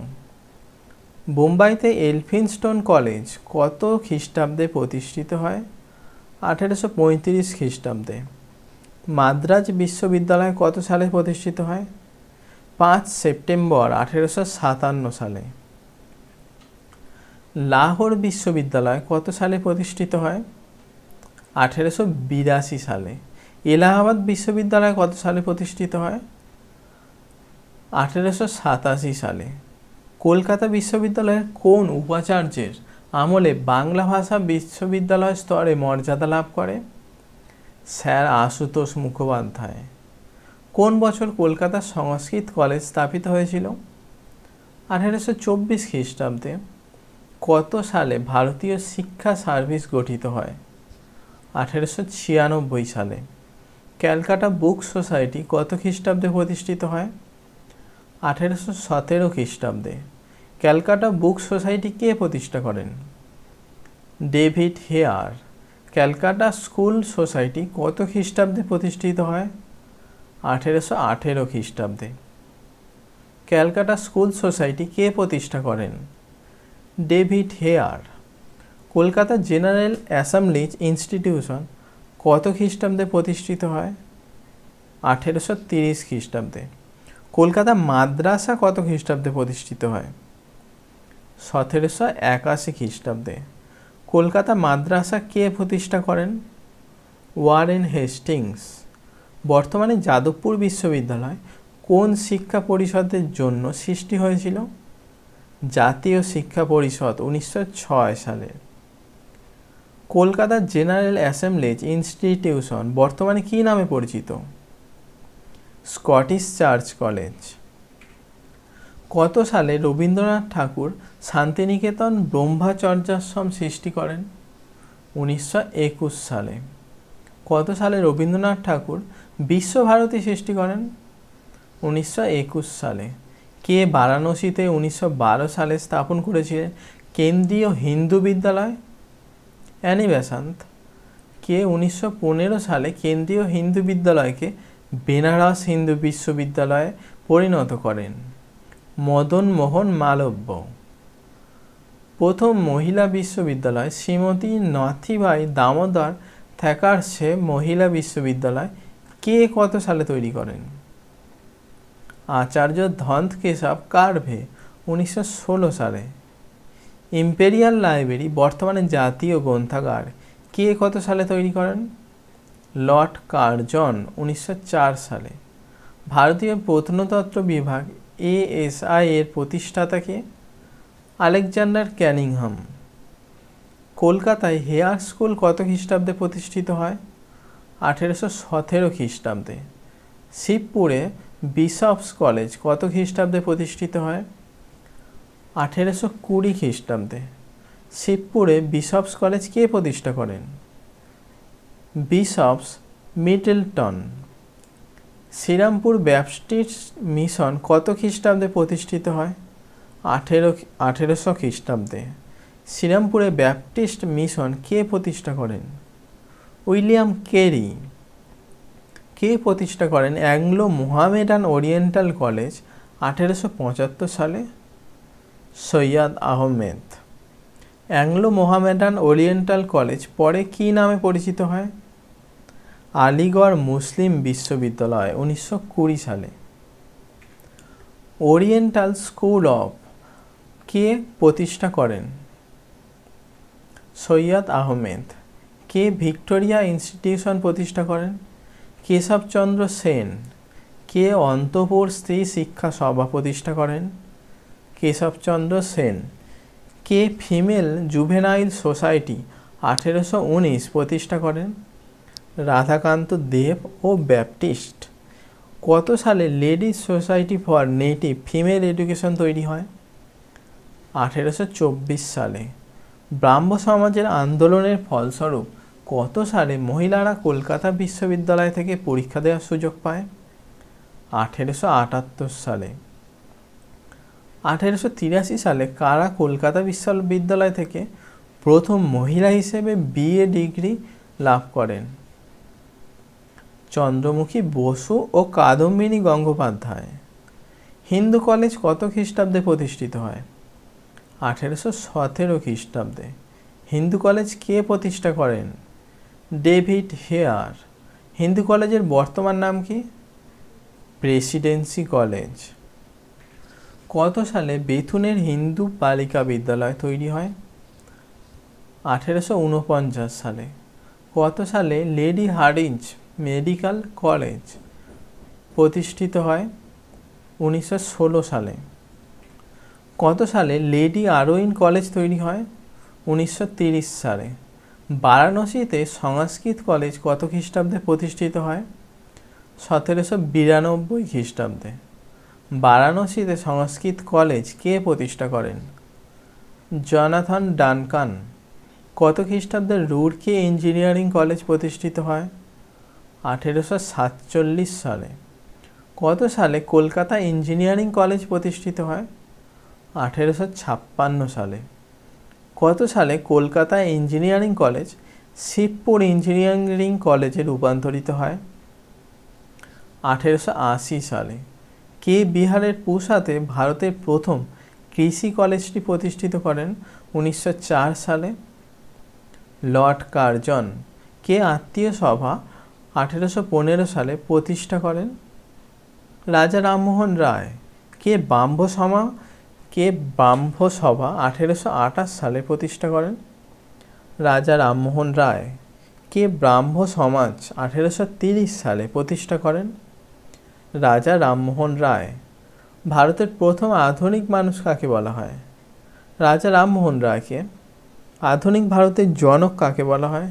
বোম্বাইতে এলফিনস্টোন কলেজ কত খ্রিস্টাব্দে প্রতিষ্ঠিত হয় আঠেরোশো পঁয়ত্রিশ খ্রিস্টাব্দে মাদ্রাজ বিশ্ববিদ্যালয় কত সালে প্রতিষ্ঠিত হয় পাঁচ সেপ্টেম্বর আঠেরোশো সাতান্ন সালে লাহোর বিশ্ববিদ্যালয় কত সালে প্রতিষ্ঠিত হয় আঠেরোশো বিরাশি সালে এলাহাবাদ বিশ্ববিদ্যালয় কত সালে প্রতিষ্ঠিত হয় আঠেরোশো সাতাশি সালে কলকাতা বিশ্ববিদ্যালয়ের কোন উপাচার্যের আমলে বাংলা ভাষা বিশ্ববিদ্যালয় স্তরে মর্যাদা লাভ করে স্যার আশুতোষ মুখোপাধ্যায় কোন বছর কলকাতা সংস্কৃত কলেজ স্থাপিত হয়েছিল আঠেরোশো চব্বিশ খ্রিস্টাব্দে কত সালে ভারতীয় শিক্ষা সার্ভিস গঠিত হয় আঠেরোশো ছিয়ানব্বই সালে ক্যালকাটা বুক সোসাইটি কত খ্রিস্টাব্দে প্রতিষ্ঠিত হয় আঠেরোশো সতেরো খ্রিস্টাব্দে ক্যালকাটা বুক সোসাইটি কে প্রতিষ্ঠা করেন David Hare Calcutta school society কত খ্রিস্টাব্দে প্রতিষ্ঠিত হয় আঠেরোশো আঠেরো খ্রিস্টাব্দে ক্যালকাটা স্কুল সোসাইটি কে প্রতিষ্ঠা করেন David Hare Kolkata general assemblies institution কত খ্রিস্টাব্দে প্রতিষ্ঠিত হয় আঠেরোশো তিরিশ খ্রিস্টাব্দে কলকাতা মাদ্রাসা কত খ্রিস্টাব্দে প্রতিষ্ঠিত হয় সতেরোশো একাশি খ্রিস্টাব্দে কলকাতা মাদ্রাসা কে প্রতিষ্ঠা করেন ওয়ারেন হেস্টিংস বর্তমানে যাদবপুর বিশ্ববিদ্যালয় কোন শিক্ষা পরিষদের জন্য সৃষ্টি হয়েছিল জাতীয় শিক্ষা পরিষদ উনিশশো সালে কলকাতা জেনারেল অ্যাসেম্বলিজ ইনস্টিটিউশন বর্তমানে কী নামে পরিচিত স্কটিশ চার্চ কলেজ কত সালে রবীন্দ্রনাথ ঠাকুর শান্তিনিকেতন ব্রহ্মাচর্যাশ্রম সৃষ্টি করেন উনিশশো সালে কত সালে রবীন্দ্রনাথ ঠাকুর বিশ্বভারতী সৃষ্টি করেন উনিশশো সালে কে বারাণসীতে উনিশশো সালে স্থাপন করেছিলেন কেন্দ্রীয় হিন্দু বিদ্যালয় অ্যানি বেসান্ত কে উনিশশো সালে কেন্দ্রীয় হিন্দু বিদ্যালয়কে বেনারস হিন্দু বিশ্ববিদ্যালয়ে পরিণত করেন মদন মোহন মালব্য প্রথম মহিলা বিশ্ববিদ্যালয় শ্রীমতী নথিবাই দামোদর থ্যাকারসে মহিলা বিশ্ববিদ্যালয় কে কত সালে তৈরি করেন আচার্য ধন্ত কেশব কার্ভে উনিশশো সালে ইম্পেরিয়াল লাইব্রেরি বর্তমানে জাতীয় গ্রন্থাগার কে কত সালে তৈরি করেন লর্ড কার্জন উনিশশো সালে ভারতীয় প্রত্নতত্ত্ব বিভাগ এএসআই এর প্রতিষ্ঠাতাকে আলেকজান্ডার ক্যানিংহাম কলকাতায় হেয়ার স্কুল কত খ্রিস্টাব্দে প্রতিষ্ঠিত হয় আঠেরোশো সতেরো খ্রিস্টাব্দে শিবপুরে বিশপস কলেজ কত খ্রিস্টাব্দে প্রতিষ্ঠিত হয় আঠেরোশো কুড়ি খ্রিস্টাব্দে শিবপুরে বিশপস কলেজ কে প্রতিষ্ঠা করেন bishop's Middleton Serampore Baptist mission কত খ্রিস্টাব্দে প্রতিষ্ঠিত হয় আঠেরো আঠেরোশো খ্রিস্টাব্দে শ্রীরামপুরে ব্যাপটিস্ট মিশন কে প্রতিষ্ঠা করেন উইলিয়াম কেরি কে প্রতিষ্ঠা করেন অ্যাংলো মোহামেডান ওরিয়েন্টাল কলেজ আঠেরোশো পঁচাত্তর সালে Syed Ahmed Anglo Mohammedan Oriental college পরে কি নামে পরিচিত হয় আলিগড় মুসলিম বিশ্ববিদ্যালয় উনিশশো কুড়ি সালে ওরিয়েন্টাল স্কুল অফ কে প্রতিষ্ঠা করেন সৈয়দ আহমেদ কে ভিক্টোরিয়া ইনস্টিটিউশন প্রতিষ্ঠা করেন কেশবচন্দ্র সেন কে অন্তপুর স্ত্রী শিক্ষা সভা প্রতিষ্ঠা করেন কেশবচন্দ্র সেন কে ফিমেল জুভেনাইল সোসাইটি আঠেরোশো উনিশ প্রতিষ্ঠা করেন রাধাকান্ত দেব ও ব্যাপটিস্ট কত সালে ladies society for native female education তৈরি হয় আঠেরোশো সালে ব্রাহ্ম সমাজের আন্দোলনের ফলস্বরূপ কত সালে মহিলারা কলকাতা বিশ্ববিদ্যালয় থেকে পরীক্ষা দেওয়ার সুযোগ পায় আঠেরোশো সালে আঠেরোশো সালে কারা কলকাতা বিশ্ববিদ্যালয় থেকে প্রথম মহিলা হিসেবে বিএ ডিগ্রি লাভ করেন চন্দ্রমুখী বসু ও কাদম্বিনী গঙ্গোপাধ্যায় হিন্দু কলেজ কত খ্রিস্টাব্দে প্রতিষ্ঠিত হয় আঠেরোশো সতেরো খ্রিস্টাব্দে হিন্দু কলেজ কে প্রতিষ্ঠা করেন ডেভিড হেয়ার হিন্দু কলেজের বর্তমান নাম কি প্রেসিডেন্সি কলেজ কত সালে বেথুনের হিন্দু বালিকা বিদ্যালয় তৈরি হয় আঠেরোশো সালে কত সালে লেডি হার্ডিঞ্জ মেডিকেল কলেজ প্রতিষ্ঠিত হয় উনিশশো সালে কত সালে লেডি আরোইন কলেজ তৈরি হয় উনিশশো সালে বারাণসীতে সংস্কৃত কলেজ কত খ্রিস্টাব্দে প্রতিষ্ঠিত হয় সতেরোশো বিরানব্বই খ্রিস্টাব্দে বারাণসীতে সংস্কৃত কলেজ কে প্রতিষ্ঠা করেন জনাথন ডানকান কত খ্রিস্টাব্দে রুড়কে ইঞ্জিনিয়ারিং কলেজ প্রতিষ্ঠিত হয় আঠেরোশো সাতচল্লিশ সালে কত সালে কলকাতা ইঞ্জিনিয়ারিং কলেজ প্রতিষ্ঠিত হয় আঠেরোশো ছাপ্পান্ন সালে কত সালে Kolkata engineering college Shibpur engineering কলেজে রূপান্তরিত হয় আঠেরোশো আশি সালে কে বিহারের পুসাতে ভারতের প্রথম কৃষি কলেজটি প্রতিষ্ঠিত করেন উনিশশো সালে লর্ড কার্জন কে আত্মীয় সভা আঠেরোশো সালে প্রতিষ্ঠা করেন রাজা রামমোহন রায় কে ব্রাহ্ম কে ব্রাহ্ম সভা আঠেরোশো সালে প্রতিষ্ঠা করেন রাজা রামমোহন রায় কে ব্রাহ্ম সমাজ আঠেরোশো সালে প্রতিষ্ঠা করেন রাজা রামমোহন রায় ভারতের প্রথম আধুনিক মানুষ কাকে বলা হয় রাজা রামমোহন রায়কে আধুনিক ভারতের জনক কাকে বলা হয়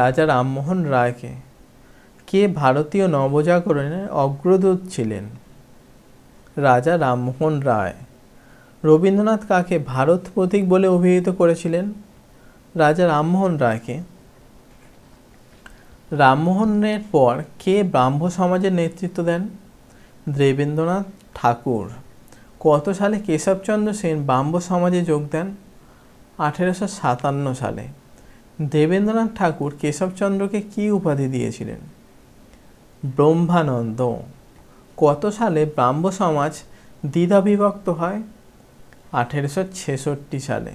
রাজা রামমোহন রায়কে কে ভারতীয় নবজাগরণের অগ্রদূত ছিলেন রাজা রামমোহন রায় রবীন্দ্রনাথ কাকে ভারত প্রতীক বলে অভিহিত করেছিলেন রাজা রামমোহন রায়কে রামমোহনের পর কে ব্রাহ্ম সমাজের নেতৃত্ব দেন দেবেন্দ্রনাথ ঠাকুর কত সালে কেশবচন্দ্র সেন ব্রাহ্ম সমাজে যোগ দেন আঠেরোশো সাতান্ন সালে দেবেন্দ্রনাথ ঠাকুর কেশবচন্দ্রকে কী উপাধি দিয়েছিলেন ব্রহ্মানন্দ কত সালে ব্রাহ্ম সমাজ দ্বিধাবিভক্ত হয় আঠেরোশো ছেষট্টি সালে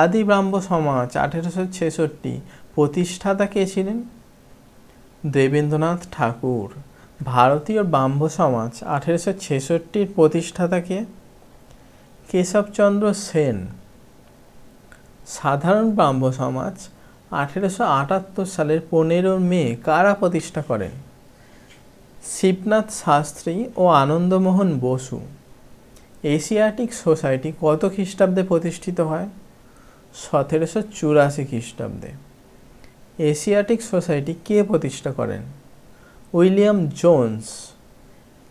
আদি ব্রাহ্ম সমাজ আঠেরোশো ছেষট্টি প্রতিষ্ঠাতা কে ছিলেন দেবেন্দ্রনাথ ঠাকুর ভারতীয় ব্রাহ্ম সমাজ আঠেরোশো ছেষট্টির প্রতিষ্ঠাতা কে কেশবচন্দ্র সেন সাধারণ ব্রাহ্ম সমাজ আঠেরোশো আটাত্তর সালের পনেরো মে কারা প্রতিষ্ঠা করেন শিবনাথ শাস্ত্রী ও আনন্দমোহন বসু এশিয়াটিক সোসাইটি কত খ্রিস্টাব্দে প্রতিষ্ঠিত হয় সতেরোশো চুরাশি খ্রিস্টাব্দে এশিয়াটিক সোসাইটি কে প্রতিষ্ঠা করেন উইলিয়াম জোন্স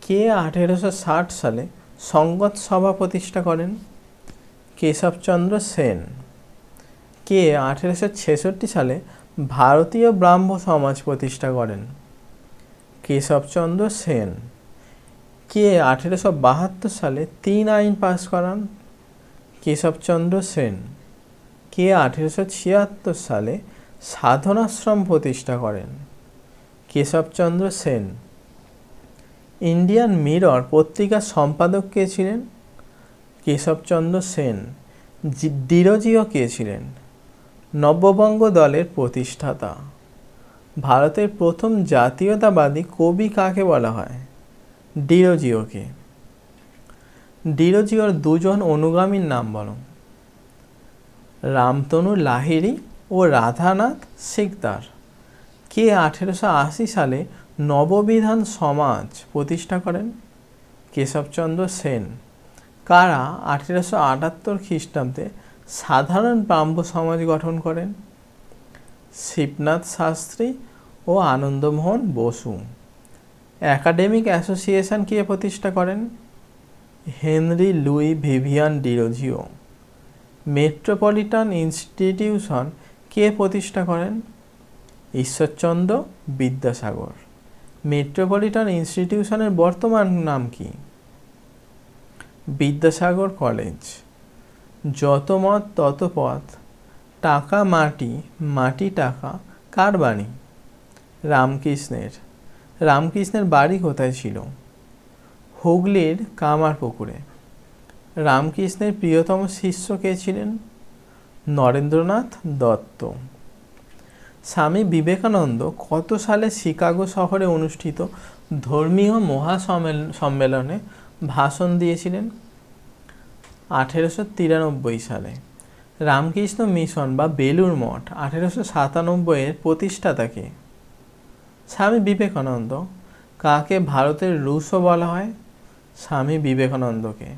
কে আঠেরোশো ষাট সালে সংগত সভা প্রতিষ্ঠা করেন কেশবচন্দ্র সেন কে আঠেরোশো ছেষট্টি সালে ভারতীয় ব্রাহ্ম সমাজ প্রতিষ্ঠা করেন কেশবচন্দ্র সেন কে আঠেরোশো বাহাত্তর সালে তিন আইন পাশ করান কেশবচন্দ্র সেন কে আঠেরোশো ছিয়াত্তর সালে সাধনাশ্রম প্রতিষ্ঠা করেন কেশবচন্দ্র সেন ইন্ডিয়ান মিরর পত্রিকার সম্পাদক কে ছিলেন কেশবচন্দ্র সেন ডিরোজিও কে ছিলেন নববঙ্গ দলের প্রতিষ্ঠাতা ভারতের প্রথম জাতীয়তাবাদী কবি কাকে বলা হয় ডিরোজিওকে ডিরোজিওর দুজন অনুগামীর নাম বলো রামতনু লাহিড়ি ও রাধানাথ শিকদার কে আঠেরোশো আশি সালে নববিধান সমাজ প্রতিষ্ঠা করেন কেশবচন্দ্র সেন কারা আঠেরোশো আটাত্তর খ্রিস্টাব্দে সাধারণ ব্রাহ্ম সমাজ গঠন করেন শিবনাথ শাস্ত্রী ও আনন্দমোহন বসু অ্যাকাডেমিক অ্যাসোসিয়েশন কে প্রতিষ্ঠা করেন Henry Louis Vivian Derozio metropolitan institution কে প্রতিষ্ঠা করেন ঈশ্বরচন্দ্র বিদ্যাসাগর মেট্রোপলিটন ইনস্টিটিউশনের বর্তমান নাম কি বিদ্যাসাগর কলেজ যত মত তত পথ টাকা মাটি মাটি টাকা কার বাণী রামকৃষ্ণের রামকৃষ্ণের বাড়ি কোথায় ছিল হুগলির কামার পুকুরে রামকৃষ্ণের প্রিয়তম শিষ্য কে ছিলেন নরেন্দ্রনাথ দত্ত স্বামী বিবেকানন্দ কত সালে শিকাগো শহরে অনুষ্ঠিত ধর্মীয় মহাসম্মেল সম্মেলনে ভাষণ দিয়েছিলেন আঠেরোশো তিরানব্বই সালে রামকৃষ্ণ মিশন বা বেলুর মঠ আঠেরোশো সাতানব্বইয়ের প্রতিষ্ঠাতাকে স্বামী বিবেকানন্দ কাকে ভারতের রুশও বলা হয় স্বামী বিবেকানন্দকে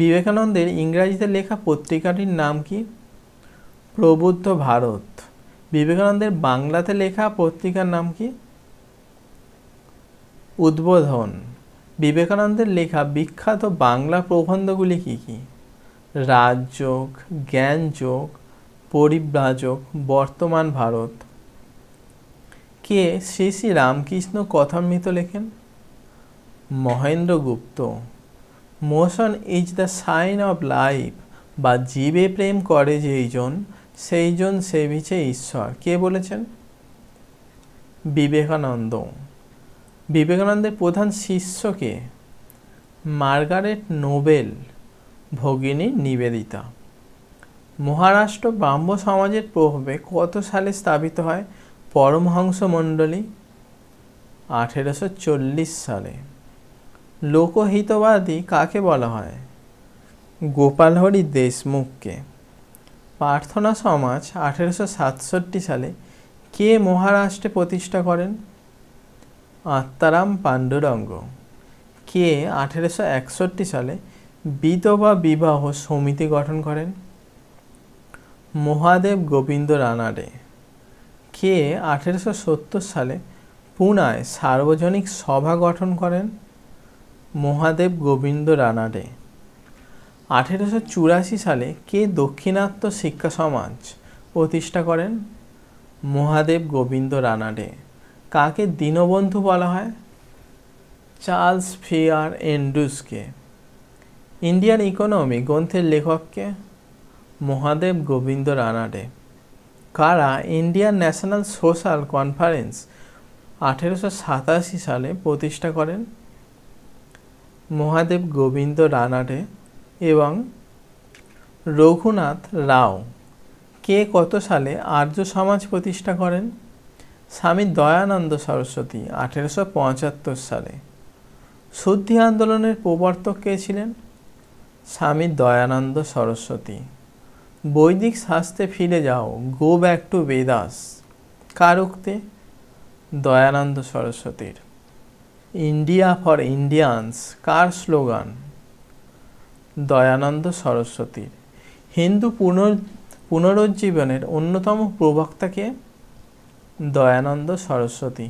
বিবেকানন্দের ইংরাজিতে লেখা পত্রিকাটির নাম কি প্রবুদ্ধ ভারত বিবেকানন্দের বাংলাতে লেখা পত্রিকার নাম কি উদ্বোধন বিবেকানন্দের লেখা বিখ্যাত বাংলা প্রবন্ধগুলি কী কী রাজযোগ জ্ঞানযোগ পরিব্রাজক বর্তমান ভারত কে শ্রী শ্রী রামকৃষ্ণ কথামৃত লেখেন Mahendra Gupta motion is the sign of life বা জীবে প্রেম করে যেইজন সেইজন বিচে ঈশ্বর কে বলেছেন বিবেকানন্দ বিবেকানন্দের প্রধান শিষ্যকে মার্গারেট নোবেল ভগিনী নিবেদিতা মহারাষ্ট্র ব্রাহ্ম সমাজের প্রভাবে কত সালে স্থাপিত হয় পরমহংস মণ্ডলী আঠেরোশো সালে লোকহিতবাদী কাকে বলা হয় গোপাল হরি দেশমুখকে প্রার্থনা সমাজ আঠেরোশো সালে কে মহারাষ্ট্রে প্রতিষ্ঠা করেন আত্মারাম পাণ্ডুরঙ্গ কে আঠেরোশো সালে বিধবা বিবাহ সমিতি গঠন করেন মহাদেব গোবিন্দ রানাডে কে আঠেরোশো সালে পুনায় সার্বজনিক সভা গঠন করেন মহাদেব গোবিন্দ রানাডে আঠেরোশো চুরাশি সালে কে দক্ষিণাত্য শিক্ষা সমাজ প্রতিষ্ঠা করেন মহাদেব গোবিন্দ রানাডে কাকে দীনবন্ধু বলা হয় চার্লস ফিয়ার এন্ডুসকে ইন্ডিয়ান ইকোনমি গ্রন্থের লেখককে মহাদেব গোবিন্দ রানাডে কারা ইন্ডিয়ান ন্যাশনাল সোশ্যাল কনফারেন্স আঠেরোশো সাতাশি সালে প্রতিষ্ঠা করেন মহাদেব গোবিন্দ রানাডে এবং রঘুনাথ রাও কে কত সালে আর্য সমাজ প্রতিষ্ঠা করেন স্বামী দয়ানন্দ সরস্বতী আঠেরোশো পঁচাত্তর সালে শুদ্ধি আন্দোলনের প্রবর্তক কে ছিলেন স্বামী দয়ানন্দ সরস্বতী বৈদিক শাস্তে ফিরে যাও গো ব্যাক টু বেদাস কার দয়ানন্দ সরস্বতীর ইন্ডিয়া ফর ইন্ডিয়ানস কার স্লোগান দয়ানন্দ সরস্বতীর হিন্দু পুনর পুনরুজ্জীবনের অন্যতম প্রবক্তাকে দয়ানন্দ সরস্বতী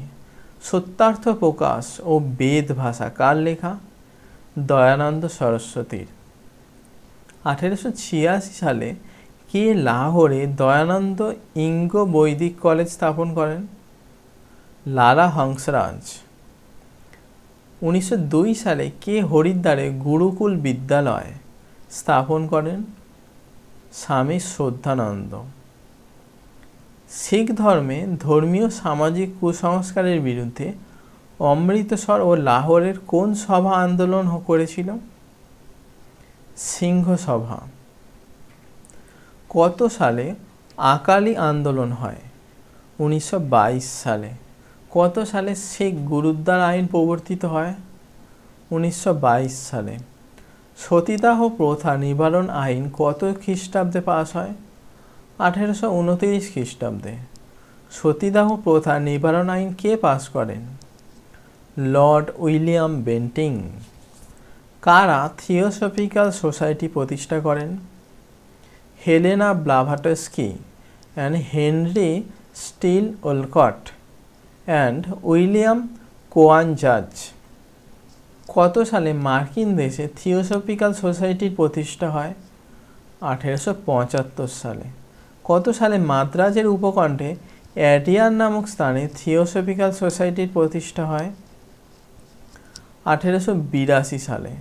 সত্যার্থ প্রকাশ ও বেদ ভাষা কার লেখা দয়ানন্দ সরস্বতীর আঠেরোশো ছিয়াশি সালে কে লাহোরে দয়ানন্দ ইঙ্গ বৈদিক কলেজ স্থাপন করেন লালা হংসরাজ উনিশশো সালে কে হরিদ্বারে গুরুকুল বিদ্যালয় স্থাপন করেন স্বামী শ্রদ্ধানন্দ শিখ ধর্মে ধর্মীয় সামাজিক কুসংস্কারের বিরুদ্ধে অমৃতসর ও লাহোরের কোন সভা আন্দোলন করেছিল সিংহ সভা কত সালে আকালি আন্দোলন হয় উনিশশো সালে কত সালে শেখ গুরুদ্বার আইন প্রবর্তিত হয় উনিশশো সালে সতীদাহ প্রথা নিবারণ আইন কত খ্রিস্টাব্দে পাশ হয় আঠেরোশো উনতিরিশ খ্রিস্টাব্দে সতীদাহ প্রথা নিবারণ আইন কে পাশ করেন লর্ড উইলিয়াম বেন্টিং কারা থিওসফিক্যাল সোসাইটি প্রতিষ্ঠা করেন Helena Blavatsky and Henry Steel Olcott and William Quan জাজ কত সালে মার্কিন দেশে থিওসফিক্যাল সোসাইটির প্রতিষ্ঠা হয় আঠেরোশো পঁচাত্তর সালে কত সালে মাদ্রাজের উপকণ্ঠে অ্যাডিয়ার নামক স্থানে থিওসফিক্যাল সোসাইটির প্রতিষ্ঠা হয় আঠেরোশো বিরাশি সালে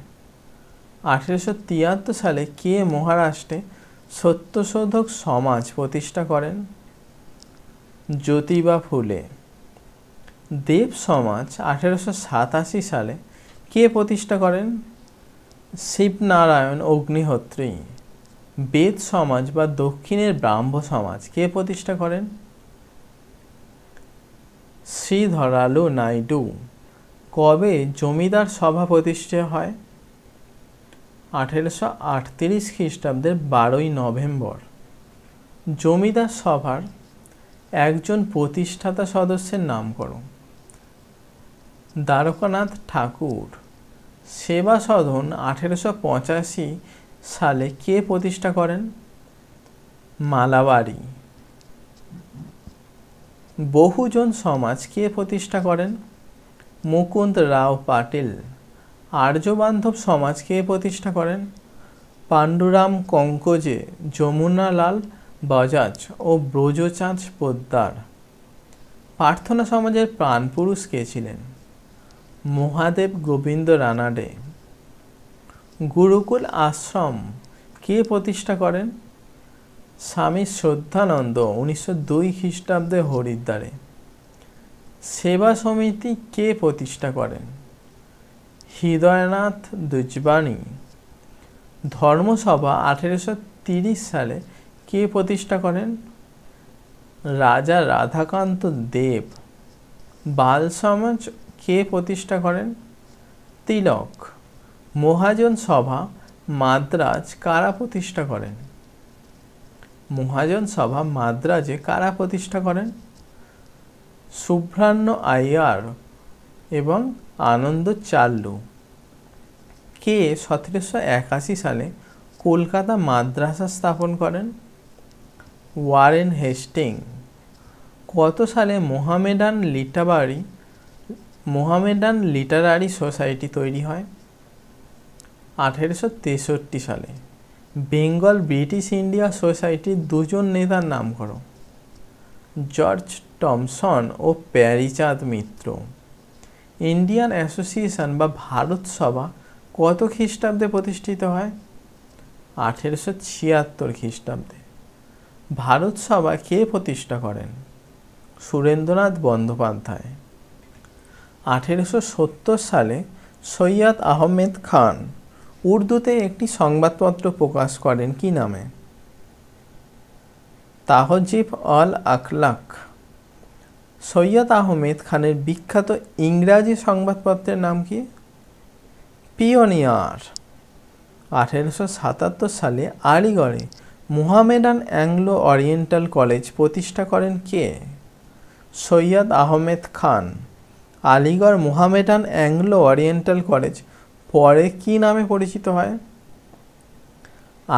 আঠেরোশো তিয়াত্তর সালে কে মহারাষ্ট্রে সত্যশোধক সমাজ প্রতিষ্ঠা করেন জ্যোতিবা ফুলে দেব সমাজ আঠেরোশো সাতাশি সালে কে প্রতিষ্ঠা করেন শিবনারায়ণ অগ্নিহোত্রী বেদ সমাজ বা দক্ষিণের ব্রাহ্ম সমাজ কে প্রতিষ্ঠা করেন শ্রীধরালু নাইডু কবে জমিদার সভা প্রতিষ্ঠা হয় আঠেরোশো আটত্রিশ খ্রিস্টাব্দের বারোই নভেম্বর জমিদার সভার একজন প্রতিষ্ঠাতা সদস্যের নামকরণ দ্বারকানাথ ঠাকুর সেবা সদন আঠেরোশো পঁচাশি সালে কে প্রতিষ্ঠা করেন মালাবাড়ি বহুজন সমাজ কে প্রতিষ্ঠা করেন মুকুন্দ রাও পাটিল আর্যবান্ধব সমাজ কে প্রতিষ্ঠা করেন পাণ্ডুরাম কঙ্কজে যমুনালাল বাজাজ ও ব্রজচাঁদ পোদ্দার প্রার্থনা সমাজের প্রাণপুরুষ কে ছিলেন মহাদেব গোবিন্দ রানাডে গুরুকুল আশ্রম কে প্রতিষ্ঠা করেন স্বামী শ্রদ্ধানন্দ উনিশশো দুই খ্রিস্টাব্দে হরিদ্বারে সেবা সমিতি কে প্রতিষ্ঠা করেন হৃদয়নাথ দুজবাণী ধর্মসভা আঠেরোশো তিরিশ সালে কে প্রতিষ্ঠা করেন রাজা রাধাকান্ত দেব বাল সমাজ কে প্রতিষ্ঠা করেন তিলক মহাজন সভা মাদ্রাজ কারা প্রতিষ্ঠা করেন মহাজন সভা মাদ্রাজে কারা প্রতিষ্ঠা করেন শুভ্রান্ন আইয়ার এবং আনন্দ চাল্লু কে সতেরোশো একাশি সালে কলকাতা মাদ্রাসা স্থাপন করেন ওয়ারেন হেস্টিং কত সালে Mohammedan literary Mohammedan literary society তৈরি হয় আঠেরোশো তেষট্টি সালে বেঙ্গল ব্রিটিশ ইন্ডিয়া সোসাইটির দুজন নেতার নাম করো জর্জ টমসন ও প্যারিচাঁদ মিত্র ইন্ডিয়ান অ্যাসোসিয়েশন বা ভারত সভা কত খ্রিস্টাব্দে প্রতিষ্ঠিত হয় আঠেরোশো ছিয়াত্তর খ্রিস্টাব্দে ভারত সভা কে প্রতিষ্ঠা করেন সুরেন্দ্রনাথ বন্দ্যোপাধ্যায় আঠেরোশো সত্তর সালে সৈয়দ আহমেদ খান উর্দুতে একটি সংবাদপত্র প্রকাশ করেন কি নামে তাহজিব অল আকলাক সৈয়দ আহমেদ খানের বিখ্যাত ইংরাজি সংবাদপত্রের নাম কি পিওনিয়ার আঠেরোশো সাতাত্তর সালে আলিগড়ে মুহামেডান অ্যাংলো অরিয়েন্টাল কলেজ প্রতিষ্ঠা করেন কে Syed Ahmed Khan Aligarh Muhammadan Anglo Oriental college পরে কি নামে পরিচিত হয়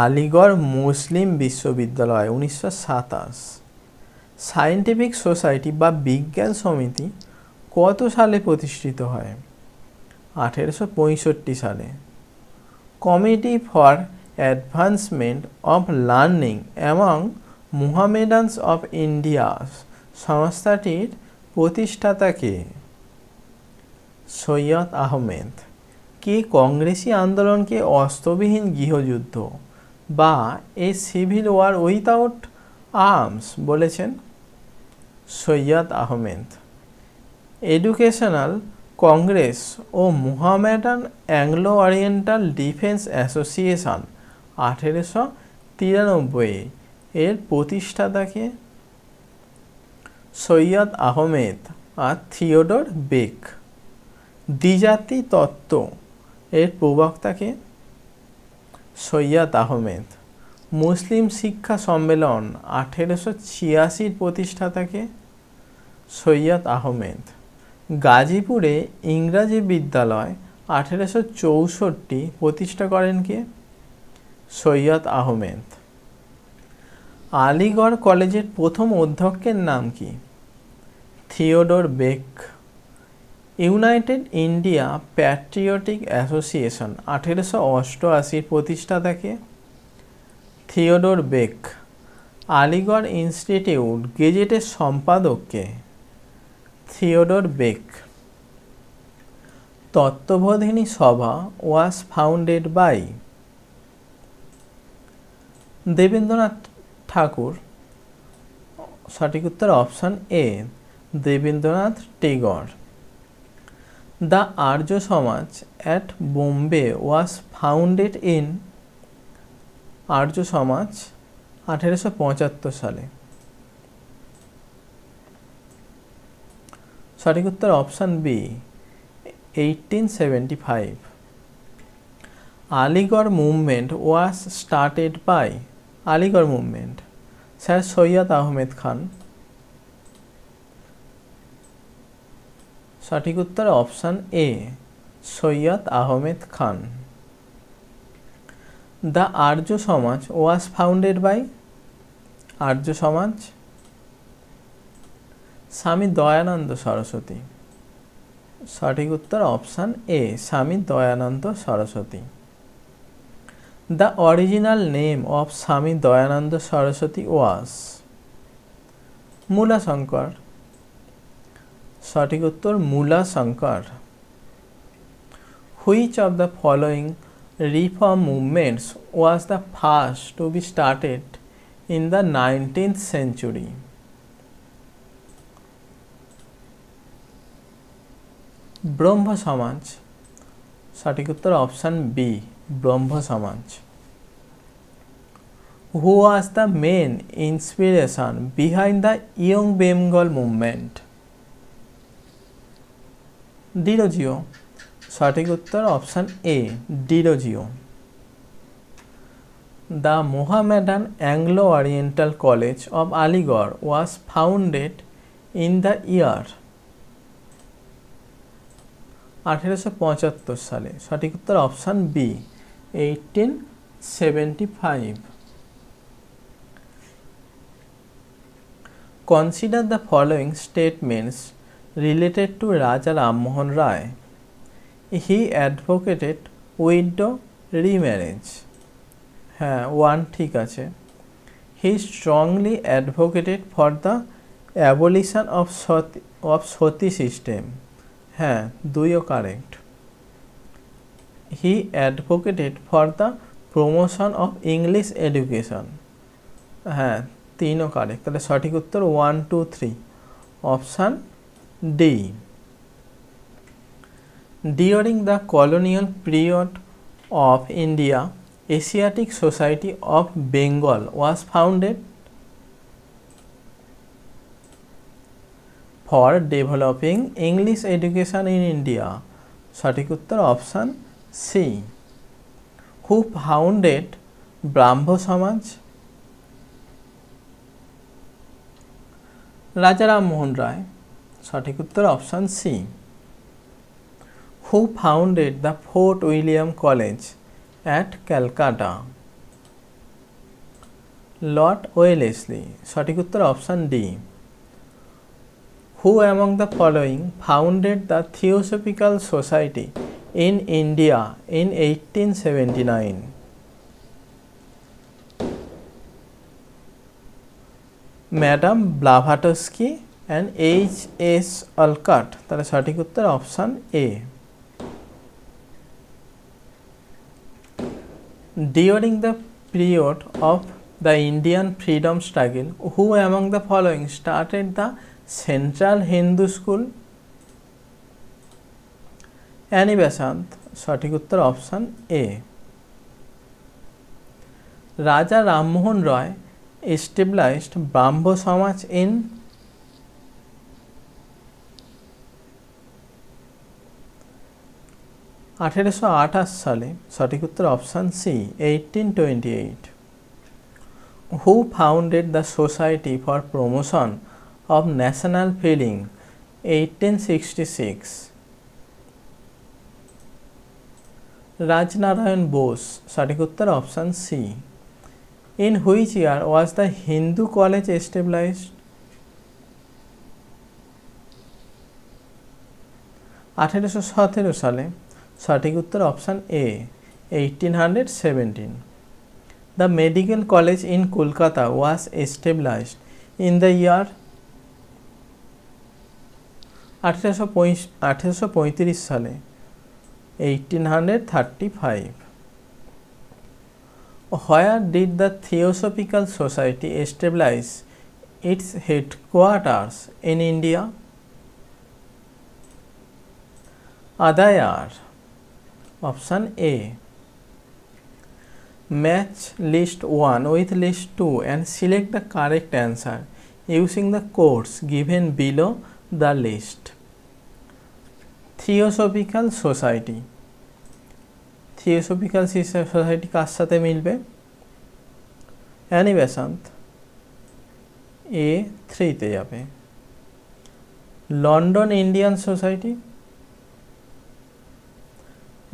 আলিগড় মুসলিম বিশ্ববিদ্যালয় উনিশশো সাতাশ সায়েন্টিফিক সোসাইটি বা বিজ্ঞান সমিতি কত সালে প্রতিষ্ঠিত হয় আঠেরোশো পঁয়ষট্টি সালে committee for advancement of learning এবং মোহামেডানস অফ ইন্ডিয়া সংস্থাটির প্রতিষ্ঠাতা কে সৈয়দ আহমেদ কে কংগ্রেসি আন্দোলনকে অস্ত্রবিহীন গৃহযুদ্ধ বা a civil war without arms বলেছেন সৈয়দ আহমেদ এডুকেশনাল কংগ্রেস ও Muhammadan Anglo Oriental defence association আঠেরোশো তিরানব্বই এর প্রতিষ্ঠাতাকে সৈয়দ আহমেদ আর থিওডর বেক দ্বিজাতি তত্ত্ব এর প্রবক্তাকে সৈয়দ আহমেদ মুসলিম শিক্ষা সম্মেলন আঠেরোশো ছিয়াশির প্রতিষ্ঠাতাকে সৈয়দ আহমেদ গাজীপুরে ইংরাজি বিদ্যালয় আঠেরোশো চৌষট্টি প্রতিষ্ঠা করেন কে সৈয়দ আহমেদ আলিগড় কলেজের প্রথম অধ্যক্ষের নাম কি Theodore Beck United India patriotic association আঠেরোশো অষ্টআশির প্রতিষ্ঠাতাকে থিওডোর বেক আলিগড় ইনস্টিটিউট গেজেটের সম্পাদককে Theodore Beck Tattwabodhini Sabha was founded by Debendranath Thakur সঠিক উত্তর option A Debendranath Tagore the Arya Samaj at Bombay was founded in Arya Samaj আঠেরোশো পঁচাত্তর সালে সঠিক উত্তর option B eighteen seventy five Aligarh movement was started by Aligarh movement sir Syed Ahmed Khan সঠিক উত্তর option A Syed Ahmed Khan the Arya Samaj was founded by আর্য সমাজ স্বামী দয়ানন্দ সরস্বতী সঠিক উত্তর option A Swami Dayananda Saraswati the original name of Swami Dayananda Saraswati was Mulshankar সঠিক উত্তর Mulshankar which of the following reform movements was the first to be started in the 19th century. ব্রহ্ম সমাজ সঠিক উত্তর option B Brahmo Samaj who was the main inspiration behind the young Bengal movement Derozio সঠিক উত্তর option A Derozio the Mohammedan Anglo Oriental college of Aligarh was founded in the year আঠেরোশো পঁচাত্তর সালে সঠিক উত্তর option B eighteen seventy five consider the following statements related to Raja Rammohan Roy he advocated window remarriage হ্যাঁ one ঠিক আছে he strongly advocated for the abolition of sati of sati system হ্যাঁ দুইও correct he advocated for the promotion of English education হ্যাঁ তিনও correct তাহলে সঠিক উত্তর one two three option D During the colonial period of India, Asiatic Society of Bengal was founded for developing English education in India. সঠিক উত্তর C. Who founded founded Samaj? Samaj রাজা রামমোহন রায় সঠিক উত্তর who founded the Fort William College at Calcutta? Lord Wellesley. সঠিক উত্তর option D Who among the following founded the Theosophical Society in India in 1879? Madam nine madam Blavatsky and H तरह Olcott उत्तर option A During the period of the Indian freedom struggle, who among the following started the Central Hindu School? Annie Besant সঠিক উত্তর A. Raja Ram Mohan Roy established Brahmo Samaj in আঠেরোশো আঠাশ সালে সঠিক উত্তর option C eighteen twenty eight who founded the society for promotion of national feeling eighteen sixty six Rajnarayan Bose সঠিক উত্তর option C in which year was the Hindu college established আঠেরোশো সতেরো সালে सठिक उत्तर option eighteen hundred seventeen the medical college in Calcutta was establish in the year अठारश पैंत साले eighteen hundred thirty five where did the theosophical society establish its headquarters in India Adyar option A match list one with list two and select the correct answer using the codes given below the list theosophical society theosophical society कार साथ मिले एनिवेशन ए three ते जा London Indian society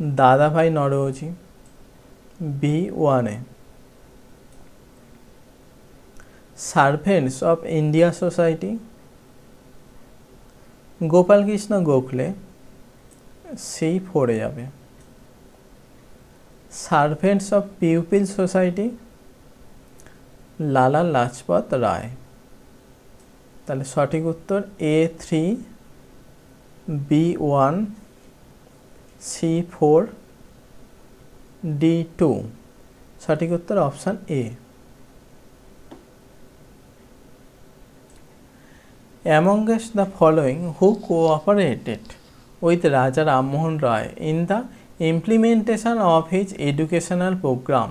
Dadabhai Naoroji B one of of India society Gopal Krishna Gokhale C four जाए servants of people society Lala Lajpat Rai सठिक उत्तर A three three B C4 D2 সঠিক উত্তর option A amongst the following who cooperated with Raja Rammohan Roy in the implementation of his educational program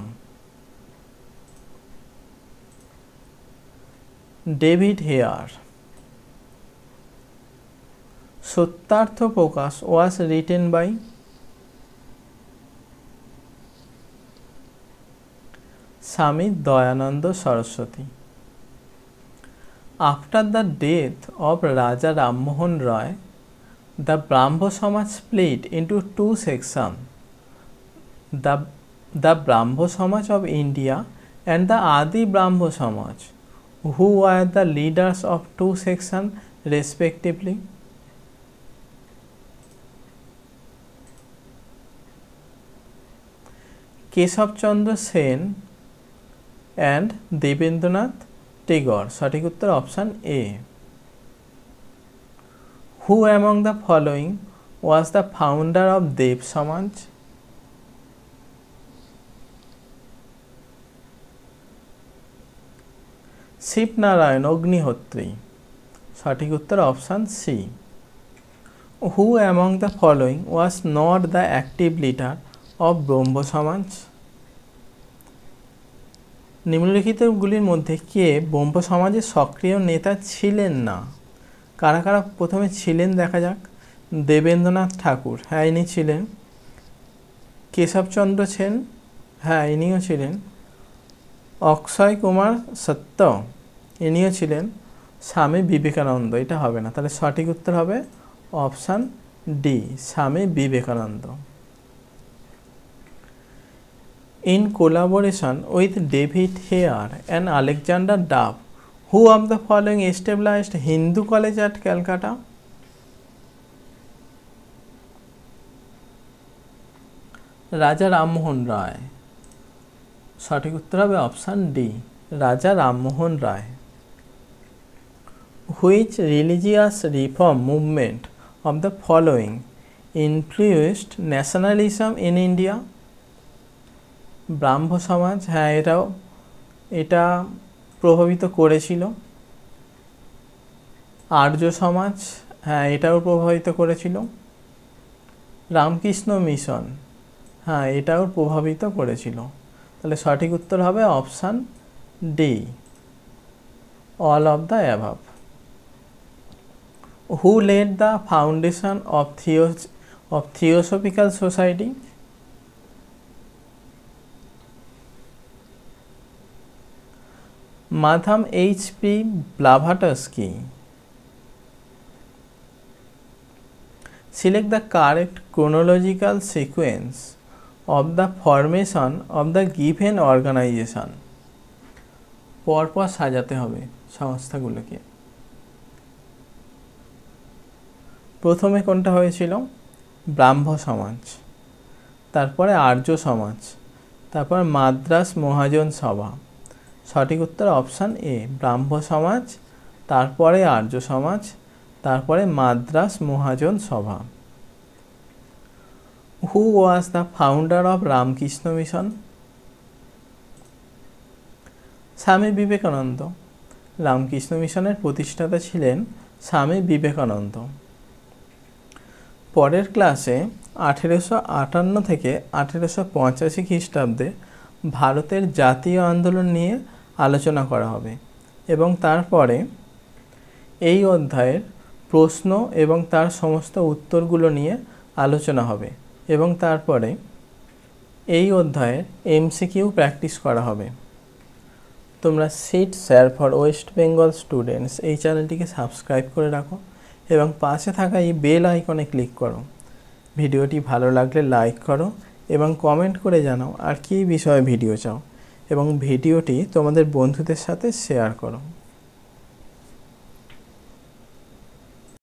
David Hare Satyarth Prakash was written by Swami Dayananda Saraswati After the death of Raja Rammohan Roy, the Brahmo Samaj split into two sections the, the Brahmo Samaj of India and the Adi Brahmo Samaj, who were the leaders of two sections respectively. Keshav Chandra Sen and Debendranath Tagore সঠিক উত্তর option A who among the following was the founder of Dev Samaj Shivnarayan Agnihotri সঠিক উত্তর option C who among the following was not the active leader of Brahmo Samaj নিম্নলিখিতগুলির মধ্যে কে ব্রহ্ম সমাজের সক্রিয় নেতা ছিলেন না কারা কারা প্রথমে ছিলেন দেখা যাক দেবেন্দ্রনাথ ঠাকুর হ্যাঁ ইনি ছিলেন কেশবচন্দ্র সেন হ্যাঁ ইনিও ছিলেন অক্ষয় কুমার সত্য ইনিও ছিলেন স্বামী বিবেকানন্দ এটা হবে না তাহলে সঠিক উত্তর হবে অপশান ডি স্বামী Vivekananda in collaboration with David Hare and Alexander Duff, who of the following established Hindu College at Calcutta? Raja Ramohan Rai. of Uttarabhi option D. Raja Ramohan Rai. Which religious reform movement of the following influenced nationalism in India? ব্রাহ্ম সমাজ হ্যাঁ এটাও এটা প্রভাবিত করেছিল আর্য সমাজ হ্যাঁ এটাও প্রভাবিত করেছিল রামকৃষ্ণ মিশন হ্যাঁ এটাও প্রভাবিত করেছিল তাহলে সঠিক উত্তর হবে option D all of the above who led the foundation of theos of theosophical society madam HP Blavatsky কি select the correct chronological sequence of the formation of the given organisation পরপর সাজাতে হবে সংস্থাগুলোকে প্রথমে কোনটা হয়েছিল ব্রাহ্ম সমাজ তারপরে আর্য সমাজ তারপর মাদ্রাস মহাজন সভা সঠিক উত্তর অপশান এ ব্রাহ্ম সমাজ তারপরে আর্য সমাজ তারপরে Madras Mahajan Sabha who was the founder of Ramakrishna mission Swami Vivekananda Ramakrishna মিশনের প্রতিষ্ঠাতা ছিলেন স্বামী বিবেকানন্দ পরের ক্লাসে আঠেরোশো আটান্ন থেকে আঠেরোশো পঁচাশি খ্রিস্টাব্দে ভারতের জাতীয় আন্দোলন নিয়ে আলোচনা করা হবে এবং তারপরে এই অধ্যায়ের প্রশ্ন এবং তার সমস্ত উত্তরগুলো নিয়ে আলোচনা হবে এবং তারপরে এই অধ্যায়ের এমসিকিউ প্র্যাকটিস করা হবে তোমরা sit sir for West Bengal students এই চ্যানেলটিকে সাবস্ক্রাইব করে রাখো এবং পাশে থাকা এই বেল আইকনে ক্লিক করো ভিডিওটি ভালো লাগলে লাইক করো এবং কমেন্ট করে জানাও আর কী বিষয়ে ভিডিও চাও এবং ভিডিওটি তোমাদের বন্ধুদের সাথে শেয়ার করো